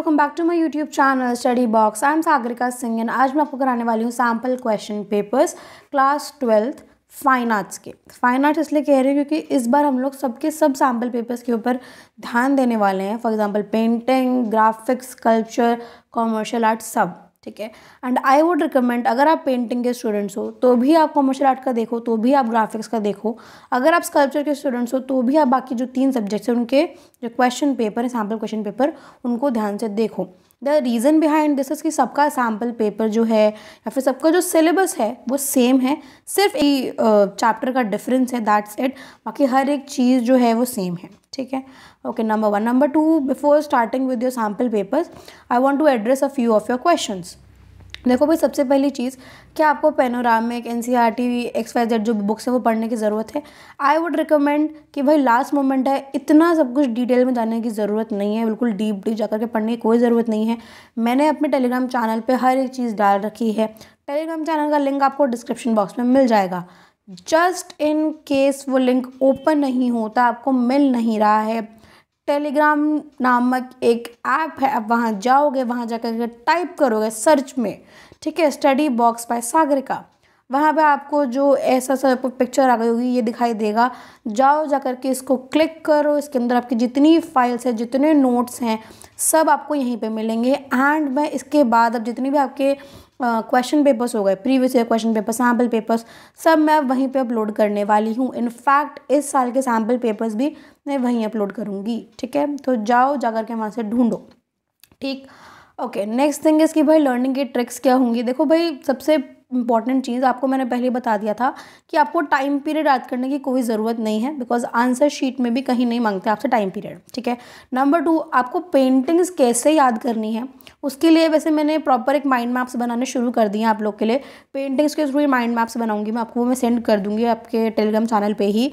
Welcome back to my YouTube channel study box I am Sagarika Singh and आज मैं आपको कराने वाली हूँ sample question papers class twelfth fine arts के फाइन आर्ट्स इसलिए कह रही हूँ क्योंकि इस बार हम लोग सबके सब सैम्पल पेपर्स के ऊपर ध्यान देने वाले हैं for example painting graphics culture commercial art सब ठीक है एंड आई वुड रिकमेंड अगर आप पेंटिंग के स्टूडेंट्स हो तो भी आप कॉमर्शियल आर्ट का देखो तो भी आप ग्राफिक्स का देखो अगर आप स्कल्पचर के स्टूडेंट्स हो तो भी आप बाकी जो तीन सब्जेक्ट्स हैं उनके जो क्वेश्चन पेपर है सैम्पल क्वेश्चन पेपर उनको ध्यान से देखो the reason behind this is कि सबका सैम्पल पेपर जो है या फिर सबका जो सिलेबस है वो सेम है सिर्फ एक चैप्टर का डिफरेंस है दैट्स इट बाकी हर एक चीज़ जो है वो सेम है ठीक है okay number one number two before starting with your sample papers I want to address a few of your question देखो भाई सबसे पहली चीज़ क्या आपको panoramic N C R T X Y Z जो बुक्स है वो पढ़ने की ज़रूरत है आई वुड रिकमेंड कि भाई लास्ट मोमेंट है इतना सब कुछ डिटेल में जाने की ज़रूरत नहीं है बिल्कुल डीप डीप जाकर के पढ़ने की कोई ज़रूरत नहीं है मैंने अपने टेलीग्राम चैनल पे हर एक चीज़ डाल रखी है टेलीग्राम चैनल का लिंक आपको डिस्क्रिप्शन बॉक्स में मिल जाएगा जस्ट इन केस वो लिंक ओपन नहीं होता आपको मिल नहीं रहा है टेलीग्राम नामक एक ऐप है आप वहाँ जाओगे वहाँ जाकर कर टाइप करोगे सर्च में ठीक है स्टडी बॉक्स बाय सागरिका वहाँ पे आपको जो ऐसा सा पिक्चर आ गई होगी ये दिखाई देगा जाओ जा करके के इसको क्लिक करो इसके अंदर आपकी जितनी फाइल्स हैं जितने नोट्स हैं सब आपको यहीं पे मिलेंगे एंड मैं इसके बाद अब जितनी भी आपके क्वेश्चन पेपर्स हो गए previous year question paper sample papers सब मैं वहीं पे अपलोड करने वाली हूँ इनफैक्ट इस साल के सैम्पल पेपर्स भी मैं वहीं अपलोड करूँगी ठीक है तो जाओ जा करके वहाँ से ढूँढो ठीक ओके नेक्स्ट थिंग इसकी भाई लर्निंग की ट्रिक्स क्या होंगी देखो भाई सबसे इंपॉर्टेंट चीज़ आपको मैंने पहले बता दिया था कि आपको टाइम पीरियड याद करने की कोई ज़रूरत नहीं है बिकॉज आंसर शीट में भी कहीं नहीं मांगते आपसे टाइम पीरियड ठीक है नंबर टू आपको पेंटिंग्स कैसे याद करनी है उसके लिए वैसे मैंने प्रॉपर एक माइंड मैप्स बनाने शुरू कर दिए हैं आप लोग के लिए पेंटिंग्स के थ्रू माइंड मैप्स बनाऊंगी मैं आपको वो मैं सेंड कर दूँगी आपके टेलीग्राम चैनल पर ही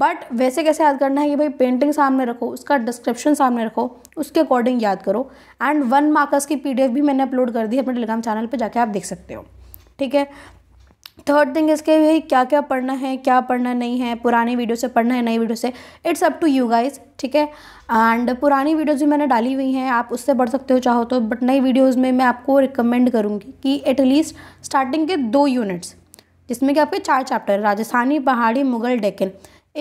बट वैसे कैसे याद करना है कि भाई पेंटिंग सामने रखो उसका डिस्क्रिप्शन सामने रखो उसके अकॉर्डिंग याद करो एंड वन मार्कर्स की पीडीएफ भी मैंने अपलोड कर दी है अपने टेलीग्राम चैनल पर जाके आप देख सकते हो ठीक है थर्ड थिंग इसके भाई क्या क्या पढ़ना है क्या पढ़ना नहीं है पुराने वीडियो से पढ़ना है नई वीडियो से it's up to you guys ठीक है एंड पुरानी वीडियोज़ भी मैंने डाली हुई हैं आप उससे पढ़ सकते हो चाहो तो बट नई वीडियोज़ में मैं आपको रिकमेंड करूँगी कि एटलीस्ट स्टार्टिंग के दो यूनिट्स जिसमें कि आपके चार चैप्टर राजस्थानी पहाड़ी मुगल डेकिन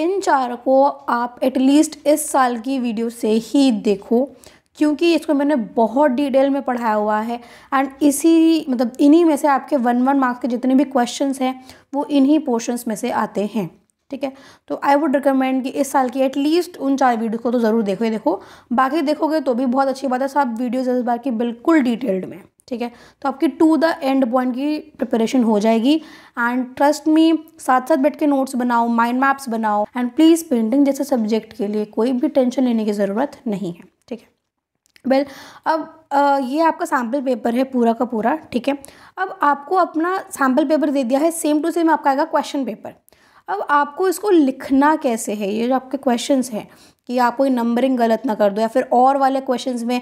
इन चार को आप एटलीस्ट इस साल की वीडियो से ही देखो क्योंकि इसको मैंने बहुत डिटेल में पढ़ाया हुआ है एंड इसी मतलब इन्हीं में से आपके वन वन मार्क्स के जितने भी क्वेश्चन हैं वो इन्हीं पोर्शंस में से आते हैं ठीक है तो आई वुड रिकमेंड कि इस साल की एटलीस्ट उन चार वीडियो को तो ज़रूर देखो ही देखो बाकी देखोगे तो भी बहुत अच्छी बात है सब वीडियोज इस बार की बिल्कुल डिटेल्ड में ठीक है तो आपकी टू द एंड पॉइंट की प्रिपरेशन हो जाएगी एंड ट्रस्ट मी साथ साथ बैठ के नोट्स बनाओ माइंड मैप्स बनाओ एंड प्लीज़ पेंटिंग जैसे सब्जेक्ट के लिए कोई भी टेंशन लेने की ज़रूरत नहीं है ठीक है वेल well, अब आ, ये आपका सैम्पल पेपर है पूरा का पूरा ठीक है अब आपको अपना सैम्पल पेपर दे दिया है सेम टू सेम आपका आएगा क्वेश्चन पेपर अब आपको इसको लिखना कैसे है ये जो आपके क्वेश्चन हैं कि आप कोई नंबरिंग गलत ना कर दो या फिर और वाले क्वेश्चंस में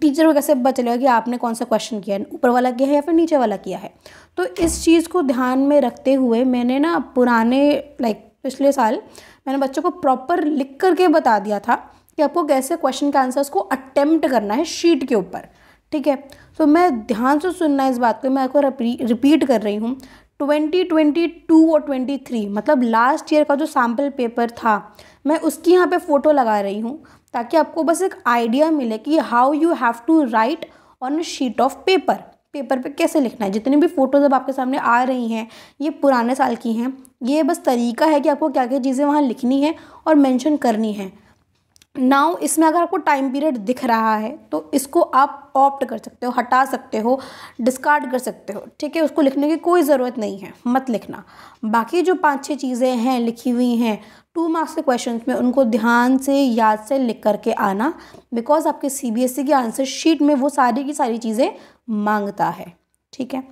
टीचर को कैसे पता चलेगा कि आपने कौन सा क्वेश्चन किया है ऊपर वाला किया है या फिर नीचे वाला किया है तो इस चीज़ को ध्यान में रखते हुए मैंने ना पुराने लाइक पिछले साल मैंने बच्चों को प्रॉपर लिख करके बता दिया था कि आपको कैसे क्वेश्चन के आंसर्स को अटेम्प्ट करना है शीट के ऊपर ठीक है तो मैं ध्यान से सुनना है इस बात को मैं आपको रिपीट कर रही हूँ 2022 और 23 मतलब लास्ट ईयर का जो सैम्पल पेपर था मैं उसकी यहाँ पे फ़ोटो लगा रही हूँ ताकि आपको बस एक आइडिया मिले कि how you have to write on sheet of paper paper पे कैसे लिखना है जितनी भी फ़ोटोज़ अब आपके सामने आ रही हैं ये पुराने साल की हैं ये बस तरीका है कि आपको क्या क्या चीज़ें वहाँ लिखनी है और मैंशन करनी है नाउ इसमें अगर आपको टाइम पीरियड दिख रहा है तो इसको आप ऑप्ट कर सकते हो हटा सकते हो डिस्कार्ड कर सकते हो ठीक है उसको लिखने की कोई ज़रूरत नहीं है मत लिखना बाकी जो पांच छह चीज़ें हैं लिखी हुई हैं टू मार्क्स के क्वेश्चन में उनको ध्यान से याद से लिख करके आना बिकॉज आपके सी बी एस ई की आंसर शीट में वो सारी की सारी चीज़ें मांगता है ठीक है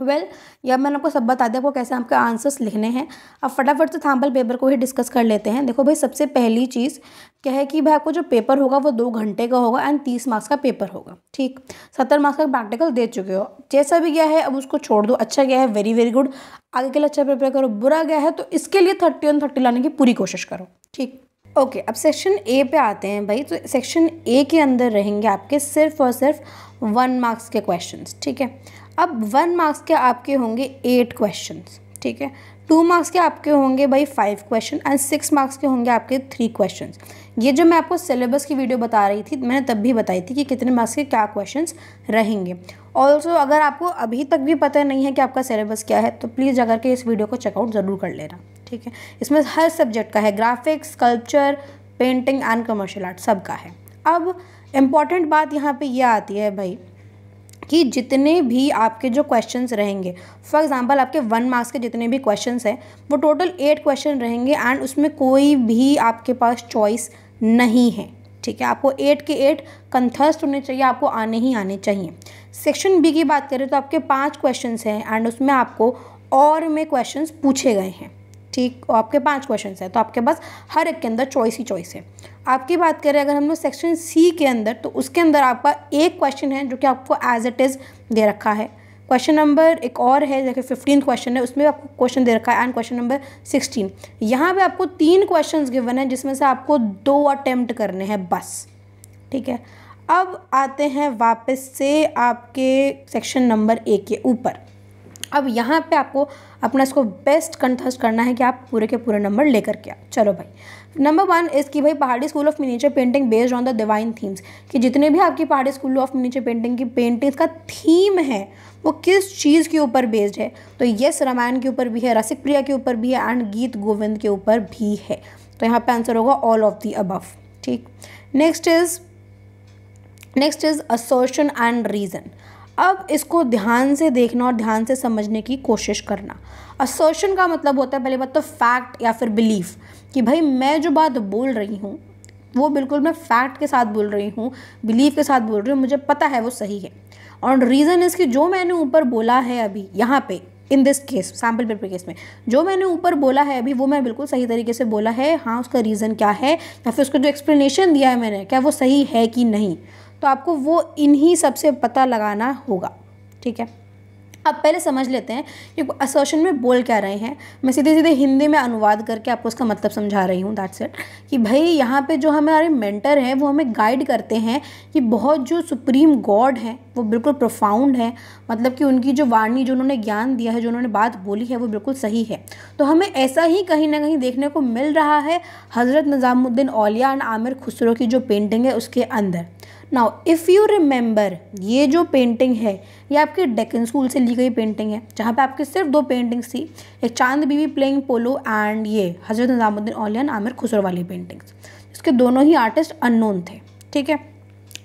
वेल well, या मैंने आपको सब बता दिया आपको कैसे आपके आंसर्स लिखने हैं अब फटाफट से थाम्बल पेपर को ही डिस्कस कर लेते हैं देखो भाई सबसे पहली चीज़ क्या है कि भाई आपको जो पेपर होगा वो दो घंटे का होगा एंड तीस मार्क्स का पेपर होगा ठीक सत्तर मार्क्स का प्रैक्टिकल दे चुके हो जैसा भी गया है अब उसको छोड़ दो अच्छा गया है वेरी वेरी गुड आगे के लिए अच्छा प्रिपेयर करो बुरा गया है तो इसके लिए थर्टी वन थर्टी लाने की पूरी कोशिश करो ठीक ओके अब सेक्शन ए पे आते हैं भाई तो सेक्शन ए के अंदर रहेंगे आपके सिर्फ और सिर्फ वन मार्क्स के क्वेश्चन ठीक है अब वन मार्क्स के आपके होंगे एट क्वेश्चन ठीक है टू मार्क्स के आपके होंगे भाई five question and six marks के होंगे आपके थ्री क्वेश्चन ये जो मैं आपको सिलेबस की वीडियो बता रही थी मैंने तब भी बताई थी कि कितने मार्क्स के क्या क्वेश्चन रहेंगे ऑल्सो अगर आपको अभी तक भी पता नहीं है कि आपका सिलेबस क्या है तो प्लीज़ जाकर के इस वीडियो को चेकआउट ज़रूर कर लेना ठीक है इसमें हर सब्जेक्ट का है graphics culture painting and commercial art सब का है अब इम्पॉर्टेंट बात यहाँ पे ये यह आती है भाई कि जितने भी आपके जो क्वेश्चंस रहेंगे फॉर एग्जांपल आपके वन मार्क्स के जितने भी क्वेश्चंस हैं वो टोटल एट क्वेश्चन रहेंगे एंड उसमें कोई भी आपके पास चॉइस नहीं है ठीक है आपको एट के एट कंथर्स्ट होने चाहिए आपको आने ही आने चाहिए सेक्शन बी की बात करें तो आपके पाँच क्वेश्चन हैं एंड उसमें आपको और में क्वेश्चन पूछे गए हैं ठीक आपके पांच क्वेश्चन है तो आपके पास हर एक के अंदर चॉइस ही चॉइस है आपकी बात करें अगर हम लोग सेक्शन सी के अंदर तो उसके अंदर आपका एक क्वेश्चन है जो कि आपको एज इट इज़ दे रखा है क्वेश्चन नंबर एक और है जैसे फिफ्टीन क्वेश्चन है उसमें आपको क्वेश्चन दे रखा है एंड क्वेश्चन नंबर सिक्सटीन यहाँ पे आपको तीन क्वेश्चन गिवन है जिसमें से आपको दो अटैम्प्ट करने हैं बस ठीक है अब आते हैं वापस से आपके सेक्शन नंबर ए के ऊपर अब यहाँ पे आपको अपना इसको बेस्ट कंटेस्ट करना है कि आप पूरे के पूरे नंबर लेकर के आओ चलो भाई नंबर वन इज़ कि भाई Pahari school of miniature painting based on the divine themes कि जितने भी आपकी Pahari school of miniature painting की पेंटिंग्स का थीम है वो किस चीज़ के ऊपर बेस्ड है तो यस रामायण के ऊपर भी है रसिक प्रिया के ऊपर भी है एंड गीत गोविंद के ऊपर भी है तो यहाँ पर आंसर होगा ऑल ऑफ दी अबव ठीक next is next is assertion and reason अब इसको ध्यान से देखना और ध्यान से समझने की कोशिश करना असर्शन का मतलब होता है पहली बात तो फैक्ट या फिर बिलीफ कि भाई मैं जो बात बोल रही हूँ वो बिल्कुल मैं फैक्ट के साथ बोल रही हूँ बिलीफ के साथ बोल रही हूँ मुझे पता है वो सही है और रीज़न कि जो मैंने ऊपर बोला है अभी यहाँ पे in this case sample paper case में जो मैंने ऊपर बोला है अभी वो मैं बिल्कुल सही तरीके से बोला है हाँ उसका रीज़न क्या है या फिर उसका जो एक्सप्लेनेशन दिया है मैंने क्या वो सही है कि नहीं तो आपको वो इन्हीं सबसे पता लगाना होगा ठीक है आप पहले समझ लेते हैं कि असोशन में बोल क्या रहे हैं मैं सीधे सीधे हिंदी में अनुवाद करके आपको उसका मतलब समझा रही हूँ दैट्स इट कि भाई यहाँ पे जो हमारे मेंटर हैं वो हमें गाइड करते हैं कि बहुत जो सुप्रीम गॉड हैं वो बिल्कुल प्रोफाउंड है मतलब कि उनकी जो वाणी जो उन्होंने ज्ञान दिया है जो उन्होंने बात बोली है वो बिल्कुल सही है तो हमें ऐसा ही कहीं ना कहीं देखने को मिल रहा है हज़रत निज़ामुद्दीन औलिया एंड आमिर खुसरो की जो पेंटिंग है उसके अंदर नाउ इफ़ यू रिमेंबर ये जो पेंटिंग है ये आपके डेकन स्कूल से ली गई पेंटिंग है जहाँ पे आपके सिर्फ दो पेंटिंग्स थी एक चांद बीवी प्लेइंग पोलो एंड ये हजरत निज़ामुद्दीन औलिया आमिर खुसर वाली पेंटिंग्स इसके दोनों ही आर्टिस्ट अननोन थे ठीक है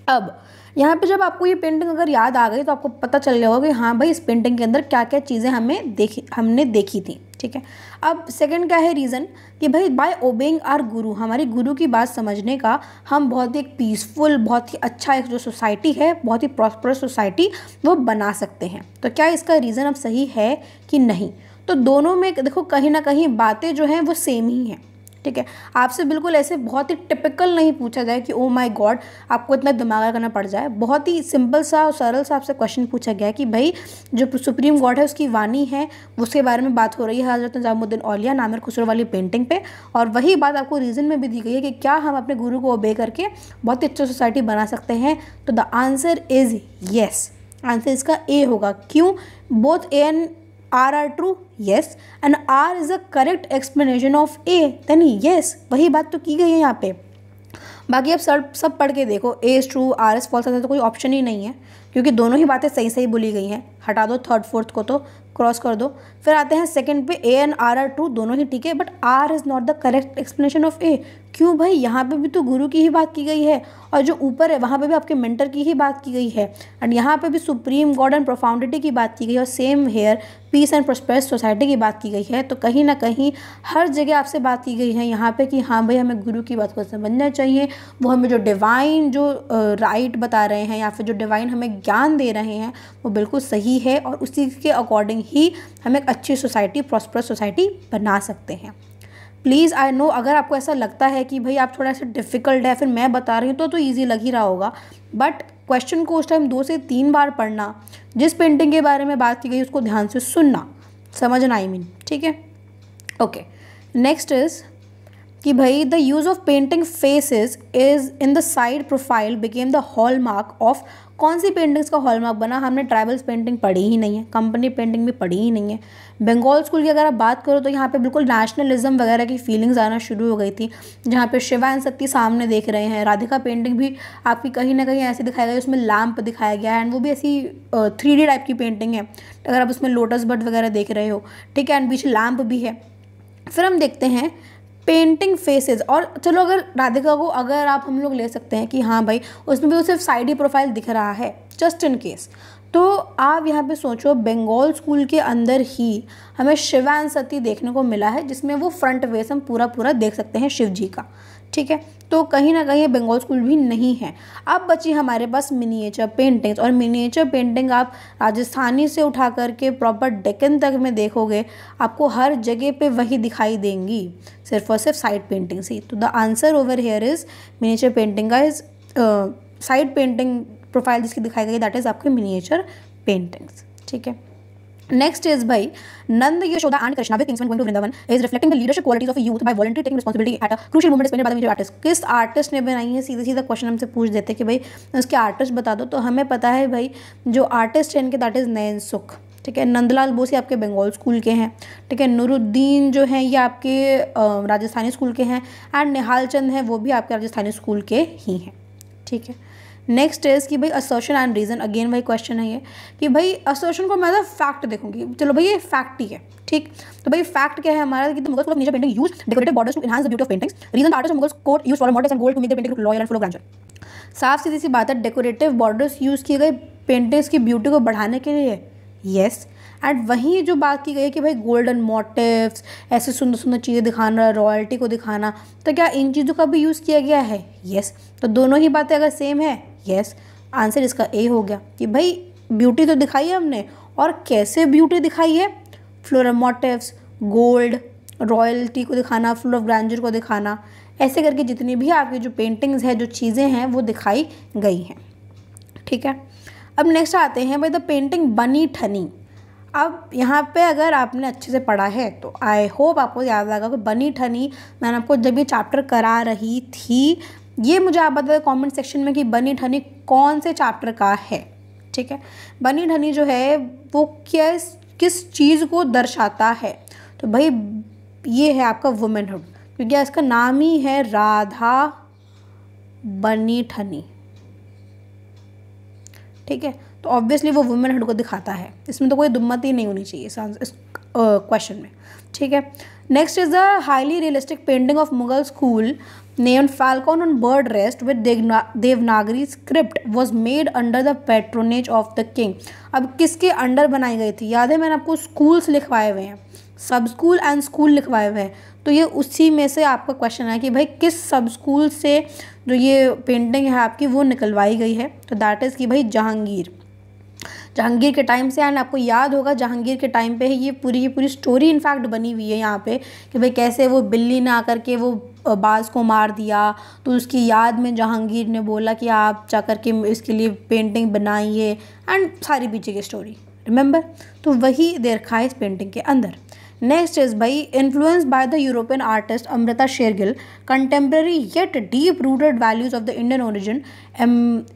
अब यहाँ पे जब आपको ये पेंटिंग अगर याद आ गई तो आपको पता चल गया होगा कि हाँ भाई इस पेंटिंग के अंदर क्या क्या चीज़ें हमें देखी हमने देखी थी ठीक है अब सेकंड क्या है रीज़न कि भाई बाय ओबेइंग आर गुरु हमारे गुरु की बात समझने का हम बहुत ही एक पीसफुल बहुत ही अच्छा एक जो सोसाइटी है बहुत ही प्रॉस्परस सोसाइटी वो बना सकते हैं तो क्या इसका रीज़न अब सही है कि नहीं तो दोनों में देखो कहीं ना कहीं बातें जो हैं वो सेम ही हैं ठीक है आपसे बिल्कुल ऐसे बहुत ही टिपिकल नहीं पूछा जाए कि ओ माय गॉड आपको इतना दिमाग करना पड़ जाए बहुत ही सिंपल सा और सरल सा आपसे क्वेश्चन पूछा गया कि भाई जो सुप्रीम गॉड है उसकी वानी है उसके बारे में बात हो रही है हज़रत निज़ामुद्दीन औलिया नामिर खुसरो वाली पेंटिंग पे और वही बात आपको रीज़न में भी दी गई है कि क्या हम अपने गुरु को ओबे करके बहुत ही अच्छा सोसाइटी बना सकते हैं तो the answer is yes answer इसका ए होगा क्यों both A and R are true yes and R is a correct explanation of A then yes वही बात तो की गई है यहाँ पे बाकी आप सब सब पढ़ के देखो A is true R is false तो कोई ऑप्शन ही नहीं है क्योंकि दोनों ही बातें सही सही बोली गई हैं हटा दो थर्ड फोर्थ को तो क्रॉस कर दो फिर आते हैं सेकंड पे A and R are too दोनों ही ठीक है but R is not the correct explanation of A क्यों भाई यहाँ पे भी तो गुरु की ही बात की गई है और जो ऊपर है वहाँ पे भी आपके मेंटर की ही बात की गई है एंड यहाँ पे भी सुप्रीम गॉड एंड प्रोफाउंडिटी की बात की गई और same here peace and prosperous society की बात की गई है तो कहीं ना कहीं हर जगह आपसे बात की गई है यहाँ पर कि हाँ भाई हमें गुरु की बात को समझना चाहिए वो हमें जो डिवाइन जो राइट बता रहे हैं या फिर जो डिवाइन हमें ज्ञान दे रहे हैं वो बिल्कुल सही है और उसी के अकॉर्डिंग ही हम एक अच्छी सोसाइटी प्रॉस्परस सोसाइटी बना सकते हैं प्लीज़ आई नो अगर आपको ऐसा लगता है कि भाई आप थोड़ा सा डिफ़िकल्ट है फिर मैं बता रही हूँ तो तो ईजी लग ही रहा होगा बट क्वेश्चन को उस टाइम दो से तीन बार पढ़ना जिस पेंटिंग के बारे में बात की गई उसको ध्यान से सुनना समझना आई मीन ठीक है ओके नेक्स्ट इज़ कि भाई the use of painting faces is in the side profile became the hallmark of कौन सी पेंटिंग्स का हॉल मार्क बना हमने ट्राइबल्स पेंटिंग पढ़ी ही नहीं है कंपनी पेंटिंग भी पढ़ी ही नहीं है बंगाल स्कूल की अगर आप बात करो तो यहाँ पे बिल्कुल नेशनलिज्म वगैरह की फीलिंग्स आना शुरू हो गई थी जहाँ पे शिवा एंड सत्ती सामने देख रहे हैं राधिका पेंटिंग भी आपकी कहीं ना कहीं ऐसी दिखाई गई उसमें लैम्प दिखाया गया है एंड वो भी ऐसी थ्री टाइप की पेंटिंग है अगर आप उसमें लोटस बर्ड वगैरह देख रहे हो ठीक है एंड बीच लैम्प भी है फिर हम देखते हैं पेंटिंग फेसेस और चलो अगर राधिका को अगर आप हम लोग ले सकते हैं कि हाँ भाई उसमें भी वो सिर्फ साइड ही प्रोफाइल दिख रहा है जस्ट इन केस तो आप यहाँ पे सोचो बंगाल स्कूल के अंदर ही हमें शिवान सती देखने को मिला है जिसमें वो फ्रंट वेस हम पूरा पूरा देख सकते हैं शिव जी का ठीक है तो कहीं ना कहीं बंगाल स्कूल भी नहीं है अब बची हमारे पास मिनिएचर पेंटिंग्स और मिनिएचर पेंटिंग आप राजस्थानी से उठा करके प्रॉपर डेकन तक में देखोगे आपको हर जगह पे वही दिखाई देंगी सिर्फ और सिर्फ साइड पेंटिंग से तो the answer over here is miniature painting का इज़ साइड पेंटिंग प्रोफाइल जिसकी दिखाई गई दैट इज़ आपकी मिनिएचर पेंटिंग्स ठीक है Next is Bhai. Nanda, Yashoda and Krishna with Kingsman going to Vrindavan is reflecting the leadership qualities of a youth by voluntarily taking responsibility at a crucial moment explained by the major artist. किस artist ने बनाई है सीधे सीधा question हमसे पूछ देते कि भाई उसके आर्टिस्ट बता दो तो हमें पता है भाई जो आर्टिस्ट है इनके दैट इज़ नयन सुख ठीक है नंदलाल बोस ये आपके बंगाल स्कूल के हैं ठीक है नूरुद्दीन जो हैं ये आपके राजस्थानी स्कूल के हैं एंड निहाल चंद हैं वो भी आपके राजस्थानी स्कूल के ही हैं ठीक है नेक्स्ट इज़ कि भाई असोशन एंड रीज़न अगेन वही क्वेश्चन है ये कि भाई असोशन को मैं फैक्ट देखूंगी चलो भाई ये फैक्ट ही है ठीक तो भाई फैक्ट क्या है हमारा कि तो मुगल्स नीचे painting used decorated borders to enhance the beauty of paintings reason the artist Mughals court used for models and gold to make the painting look loyal and full of grandeur साफ सीधी सी बात है डेकोरेटिव बॉर्डर्स यूज़ किए गए paintings की beauty को बढ़ाने के लिए येस एंड वहीं जो बात की गई है कि भाई गोल्डन मोटिव्स ऐसे सुंदर सुंदर चीज़ें दिखाना रॉयल्टी को दिखाना तो क्या इन चीज़ों का भी यूज़ किया गया है येस तो दोनों ही बातें अगर सेम है यस आंसर इसका ए हो गया कि भाई ब्यूटी तो दिखाई है हमने और कैसे ब्यूटी दिखाई है फ्लोरल मोटिवस गोल्ड रॉयल्टी को दिखाना फ्लोर ऑफ ग्रांजर को दिखाना ऐसे करके जितनी भी आपकी जो पेंटिंग्स है जो चीज़ें हैं वो दिखाई गई हैं ठीक है अब नेक्स्ट आते हैं भाई द पेंटिंग बनी ठनी अब यहाँ पे अगर आपने अच्छे से पढ़ा है तो आई होप आपको याद आएगा कि बनी ठनी मैंने आपको जब ये चैप्टर करा रही थी ये मुझे आप बता कमेंट सेक्शन में कि बनी ठनी कौन से चैप्टर का है ठीक है बनी ठनी जो है वो किस किस चीज़ को दर्शाता है तो भाई ये है आपका वुमेनहुड क्योंकि इसका नाम ही है राधा बनी ठनी ठीक है तो ऑब्वियसली वो वुमेनहुड को दिखाता है इसमें तो कोई दुम्मत ही नहीं होनी चाहिए इस इस क्वेश्चन में ठीक है next is the highly realistic painting of Mughal school named Falcon on Bird Rest with Devanagari script was made under the patronage of the king. अब किसके अंडर बनाई गई थी याद है मैंने आपको स्कूल्स लिखवाए हुए हैं सब स्कूल एंड स्कूल लिखवाए हुए हैं तो ये उसी में से आपका क्वेश्चन है कि भाई किस सब स्कूल से जो ये पेंटिंग है आपकी वो निकलवाई गई है तो दैट इज़ कि भाई जहांगीर जहांगीर के टाइम से एंड आपको याद होगा जहांगीर के टाइम पे ही ये पूरी पूरी स्टोरी इनफैक्ट बनी हुई है यहाँ पे कि भाई कैसे वो बिल्ली ने आकर के वो बाज को मार दिया तो उसकी याद में जहांगीर ने बोला कि आप जा कर के इसके लिए पेंटिंग बनाइए एंड सारी पीछे की स्टोरी रिमेंबर तो वही देखा है इस पेंटिंग के अंदर नेक्स्ट इज भाई influence by the European artist Amrita Sher-Gil contemporary yet deep rooted values of the Indian origin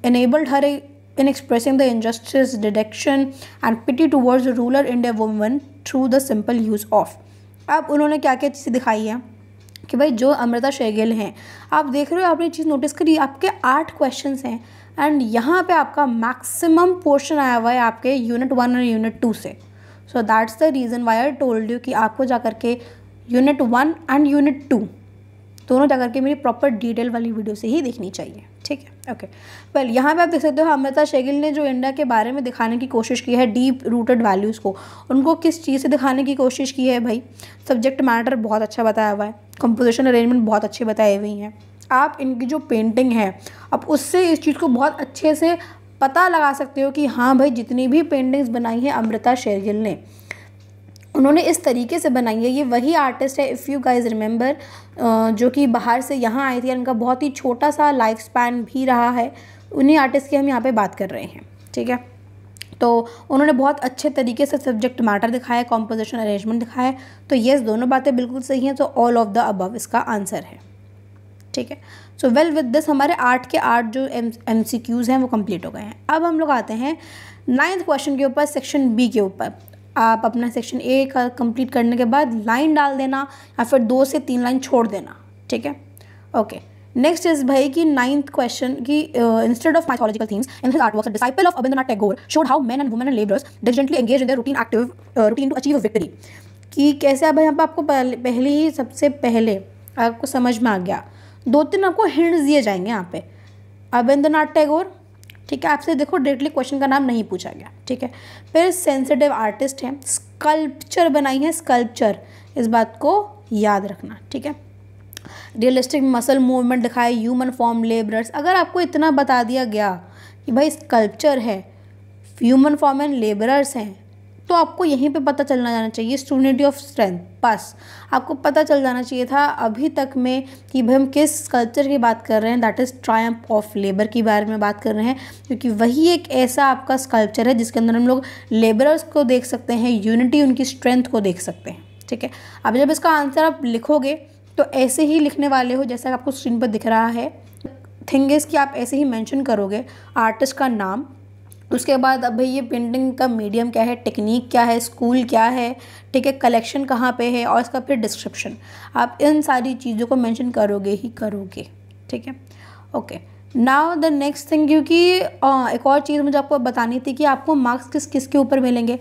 enabled her in expressing the injustice, deduction and pity towards the ruler india woman through the simple use of. अब उन्होंने क्या क्या चीज़ें दिखाई है कि भाई जो अमृता शेगिल हैं आप देख रहे हो आपने चीज़ नोटिस करी आपके आठ क्वेश्चन हैं एंड यहाँ पे आपका मैक्सिमम पोर्शन आया हुआ है आपके यूनिट वन और यूनिट टू से so that's the reason why I told you कि आपको जा के unit one and unit two दोनों जा करके मेरी प्रॉपर डिटेल वाली वीडियो से ही देखनी चाहिए ठीक है ओके वेल यहाँ पे आप देख सकते हो अमृता शेगिल ने जो इंडिया के बारे में दिखाने की कोशिश की है डीप रूटेड वैल्यूज़ को उनको किस चीज़ से दिखाने की कोशिश की है भाई सब्जेक्ट मैटर बहुत अच्छा बताया हुआ है कंपोजिशन अरेंजमेंट बहुत अच्छे बताए हुए हैं आप इनकी जो पेंटिंग है आप उससे इस चीज़ को बहुत अच्छे से पता लगा सकते हो कि हाँ भाई जितनी भी पेंटिंग्स बनाई हैं अमृता शेरगिल ने उन्होंने इस तरीके से बनाई है ये वही आर्टिस्ट है इफ़ यू गाइज रिमेंबर जो कि बाहर से यहाँ आई थी उनका बहुत ही छोटा सा लाइफ स्पैन भी रहा है उन्हीं आर्टिस्ट की हम यहाँ पे बात कर रहे हैं ठीक है तो उन्होंने बहुत अच्छे तरीके से सब्जेक्ट मैटर दिखाया है कॉम्पोजिशन अरेंजमेंट दिखाया है तो येस दोनों बातें बिल्कुल सही हैं तो ऑल ऑफ द अबव इसका आंसर है ठीक है सो वेल विद दिस हमारे आर्ट के आर्ट जो एम सी क्यूज़ हैं वो कम्प्लीट हो गए हैं अब हम लोग आते हैं नाइन्थ क्वेश्चन के ऊपर सेक्शन बी के ऊपर आप अपना सेक्शन ए का कंप्लीट करने के बाद लाइन डाल देना या फिर दो से तीन लाइन छोड़ देना ठीक है ओके नेक्स्ट इज भाई की नाइन्थ क्वेश्चन की instead of mythological things in his artworks disciple of Abanindranath Tagore showed how men and women and labours diligently engage in the routine active routine to achieve victory कि कैसे अब यहाँ पर आपको पहले ही सबसे पहले आपको समझ में आ गया दो तीन आपको हिंट्स दिए जाएंगे यहाँ पे अबिंद्रनाथ टैगोर ठीक है आपसे देखो डायरेक्टली क्वेश्चन का नाम नहीं पूछा गया ठीक है फिर सेंसिटिव आर्टिस्ट हैं स्कल्पचर बनाई है स्कल्पचर इस बात को याद रखना ठीक है रियलिस्टिक मसल मूवमेंट दिखाए ह्यूमन फॉर्म लेबरर्स अगर आपको इतना बता दिया गया कि भाई स्कल्पचर है ह्यूमन फॉर्म एंड लेबरर्स हैं तो आपको यहीं पे पता चलना जाना चाहिए स्टूडेंट ऑफ स्ट्रेंथ बस आपको पता चल जाना चाहिए था अभी तक में कि भाई हम किस कल्चर की बात कर रहे हैं that is triumph of labour के बारे में बात कर रहे हैं क्योंकि वही एक ऐसा आपका स्कल्पचर है जिसके अंदर हम लोग लेबरर्स को देख सकते हैं यूनिटी उनकी स्ट्रेंथ को देख सकते हैं ठीक है अब जब इसका आंसर आप लिखोगे तो ऐसे ही लिखने वाले हो जैसा आपको स्क्रीन पर दिख रहा है थिंग इज़ कि आप ऐसे ही मेंशन करोगे आर्टिस्ट का नाम उसके बाद अब भाई ये पेंटिंग का मीडियम क्या है टेक्निक क्या है स्कूल क्या है ठीक है कलेक्शन कहाँ पे है और इसका फिर डिस्क्रिप्शन आप इन सारी चीज़ों को मेंशन करोगे ही करोगे ठीक है okay now the next thing क्योंकि एक और चीज़ मुझे आपको बतानी थी कि आपको मार्क्स किस किस के ऊपर मिलेंगे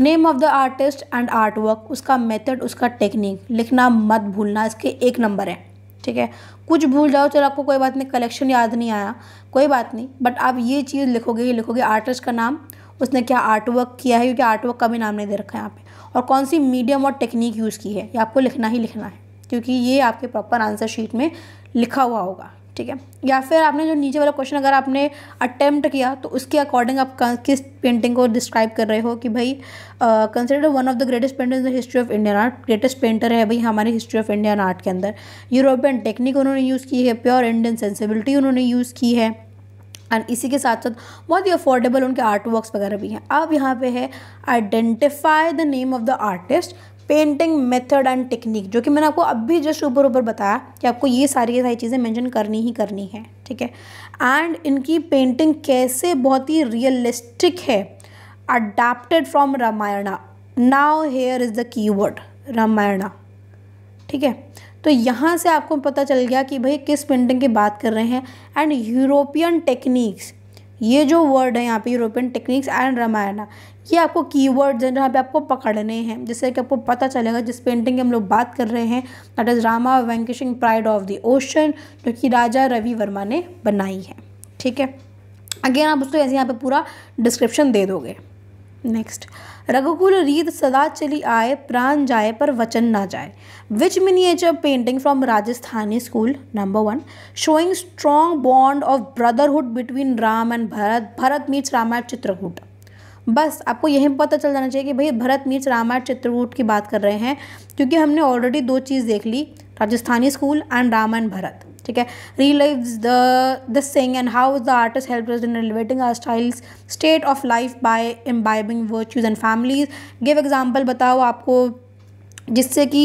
name of the artist and art work उसका मेथड उसका टेक्निक लिखना मत भूलना इसके एक नंबर है ठीक है कुछ भूल जाओ चलो आपको कोई बात नहीं कलेक्शन याद नहीं आया कोई बात नहीं बट आप ये चीज़ लिखोगे ये लिखोगे आर्टिस्ट का नाम उसने क्या आर्ट वर्क किया है क्योंकि आर्ट वर्क का भी नाम नहीं दे रखा है यहाँ पे और कौन सी मीडियम और टेक्निक यूज़ की है ये आपको लिखना ही लिखना है क्योंकि ये आपके प्रॉपर आंसर शीट में लिखा हुआ होगा ठीक है या फिर आपने जो नीचे वाला क्वेश्चन अगर आपने अटैम्प्ट किया तो उसके अकॉर्डिंग आप किस पेंटिंग को डिस्क्राइब कर रहे हो कि भाई consider one of the greatest painter in the history of Indian art greatest painter है भाई हमारे हिस्ट्री ऑफ इंडियन आर्ट के अंदर यूरोपियन टेक्निक उन्होंने यूज़ की है प्योर इंडियन सेंसिबिलिटी उन्होंने यूज़ की है एंड इसी के साथ साथ बहुत ही अफोर्डेबल उनके आर्ट वर्क्स वगैरह भी हैं अब यहाँ पे है identify the name of the artist painting method and technique जो कि मैंने आपको अभी जस्ट ऊपर ऊपर बताया कि आपको ये सारी सारी चीज़ें मेंशन करनी ही करनी है ठीक है एंड इनकी पेंटिंग कैसे बहुत ही रियलिस्टिक है adapted from Ramayana now here is the keyword Ramayana ठीक है तो यहाँ से आपको पता चल गया कि भाई किस पेंटिंग की बात कर रहे हैं एंड यूरोपियन टेक्निक्स ये जो वर्ड है यहाँ पे यूरोपियन टेक्निक्स एंड रामायणा ये आपको कीवर्ड्स हैं जहाँ पे आपको पकड़ने हैं जिससे कि आपको पता चलेगा जिस पेंटिंग के हम लोग बात कर रहे हैं that is Rama vanquishing pride of the ocean जो कि राजा रवि वर्मा ने बनाई है ठीक है अगेन आप उसको ऐसे यहाँ पे पूरा डिस्क्रिप्शन दे दोगे नेक्स्ट रघुकुल रीत सदा चली आए प्राण जाए पर वचन ना जाए which miniature painting from Rajasthani school number one showing strong bond of brotherhood between Ram and Bharat Bharat meets Ramayan Chitrakoot बस आपको यही पता चल जाना चाहिए कि भाई भरत मीट्स रामायण चित्रकूट की बात कर रहे हैं क्योंकि हमने ऑलरेडी दो चीज़ देख ली राजस्थानी स्कूल एंड रामायण भरत ठीक है real the the sing and how the artist help in relating our styles state of life by imbibing virtues and families give example बताओ आपको जिससे कि